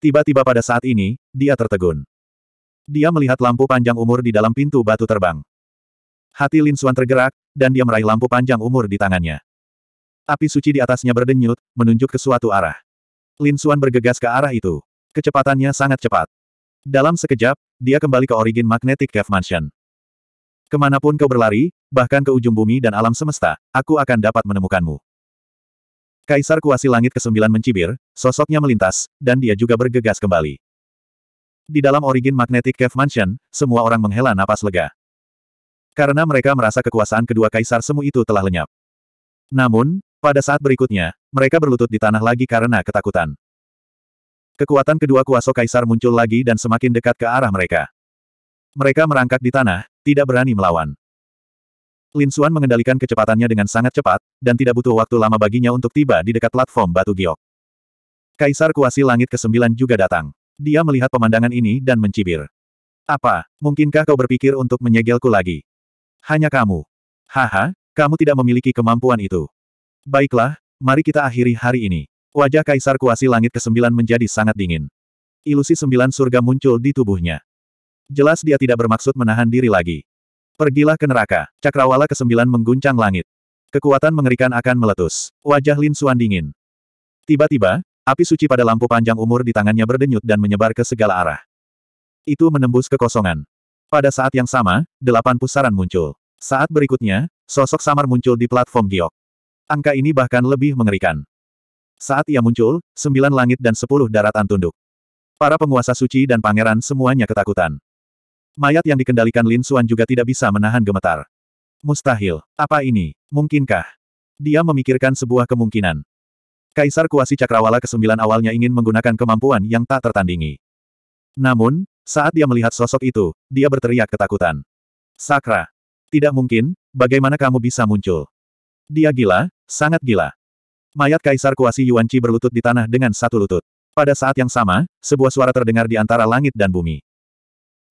Tiba-tiba pada saat ini, dia tertegun. Dia melihat lampu panjang umur di dalam pintu batu terbang. Hati Lin Xuan tergerak, dan dia meraih lampu panjang umur di tangannya. Api suci di atasnya berdenyut, menunjuk ke suatu arah. Lin Suan bergegas ke arah itu. Kecepatannya sangat cepat. Dalam sekejap, dia kembali ke origin magnetic cave mansion. Kemanapun kau berlari, bahkan ke ujung bumi dan alam semesta, aku akan dapat menemukanmu. Kaisar Kuasi Langit ke-9 mencibir, sosoknya melintas, dan dia juga bergegas kembali. Di dalam origin magnetic cave mansion, semua orang menghela napas lega. Karena mereka merasa kekuasaan kedua kaisar semu itu telah lenyap. Namun, pada saat berikutnya, mereka berlutut di tanah lagi karena ketakutan. Kekuatan kedua kuasa kaisar muncul lagi dan semakin dekat ke arah mereka. Mereka merangkak di tanah, tidak berani melawan. Lin Xuan mengendalikan kecepatannya dengan sangat cepat, dan tidak butuh waktu lama baginya untuk tiba di dekat platform batu giok. Kaisar Kuasi Langit ke-9 juga datang. Dia melihat pemandangan ini dan mencibir. Apa, mungkinkah kau berpikir untuk menyegelku lagi? Hanya kamu. Haha, kamu tidak memiliki kemampuan itu. Baiklah, mari kita akhiri hari ini. Wajah Kaisar Kuasi Langit ke-9 menjadi sangat dingin. Ilusi sembilan surga muncul di tubuhnya. Jelas dia tidak bermaksud menahan diri lagi. Pergilah ke neraka. Cakrawala ke-9 mengguncang langit. Kekuatan mengerikan akan meletus. Wajah Lin Suan dingin. Tiba-tiba, api suci pada lampu panjang umur di tangannya berdenyut dan menyebar ke segala arah. Itu menembus kekosongan. Pada saat yang sama, delapan pusaran muncul. Saat berikutnya, sosok samar muncul di platform giok. Angka ini bahkan lebih mengerikan. Saat ia muncul, sembilan langit dan sepuluh daratan tunduk. Para penguasa suci dan pangeran semuanya ketakutan. Mayat yang dikendalikan Lin Suan juga tidak bisa menahan gemetar. Mustahil. Apa ini? Mungkinkah? Dia memikirkan sebuah kemungkinan. Kaisar Kuasi Cakrawala ke-9 awalnya ingin menggunakan kemampuan yang tak tertandingi. Namun, saat dia melihat sosok itu, dia berteriak ketakutan. Sakra! Tidak mungkin, bagaimana kamu bisa muncul? Dia gila, Sangat gila. Mayat Kaisar Kuasi Yuan Qi berlutut di tanah dengan satu lutut. Pada saat yang sama, sebuah suara terdengar di antara langit dan bumi.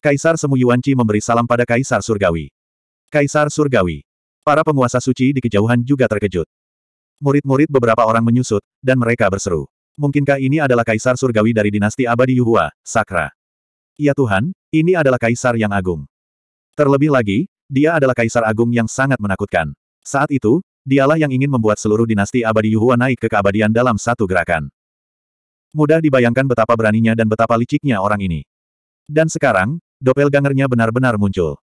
Kaisar Semu Yuan Qi memberi salam pada Kaisar Surgawi. Kaisar Surgawi. Para penguasa suci di kejauhan juga terkejut. Murid-murid beberapa orang menyusut, dan mereka berseru. Mungkinkah ini adalah Kaisar Surgawi dari dinasti abadi Yuhua, Sakra? Ya Tuhan, ini adalah Kaisar yang agung. Terlebih lagi, dia adalah Kaisar Agung yang sangat menakutkan. Saat itu, Dialah yang ingin membuat seluruh dinasti abadi Yuhua naik ke keabadian dalam satu gerakan. Mudah dibayangkan betapa beraninya dan betapa liciknya orang ini. Dan sekarang, gangernya benar-benar muncul.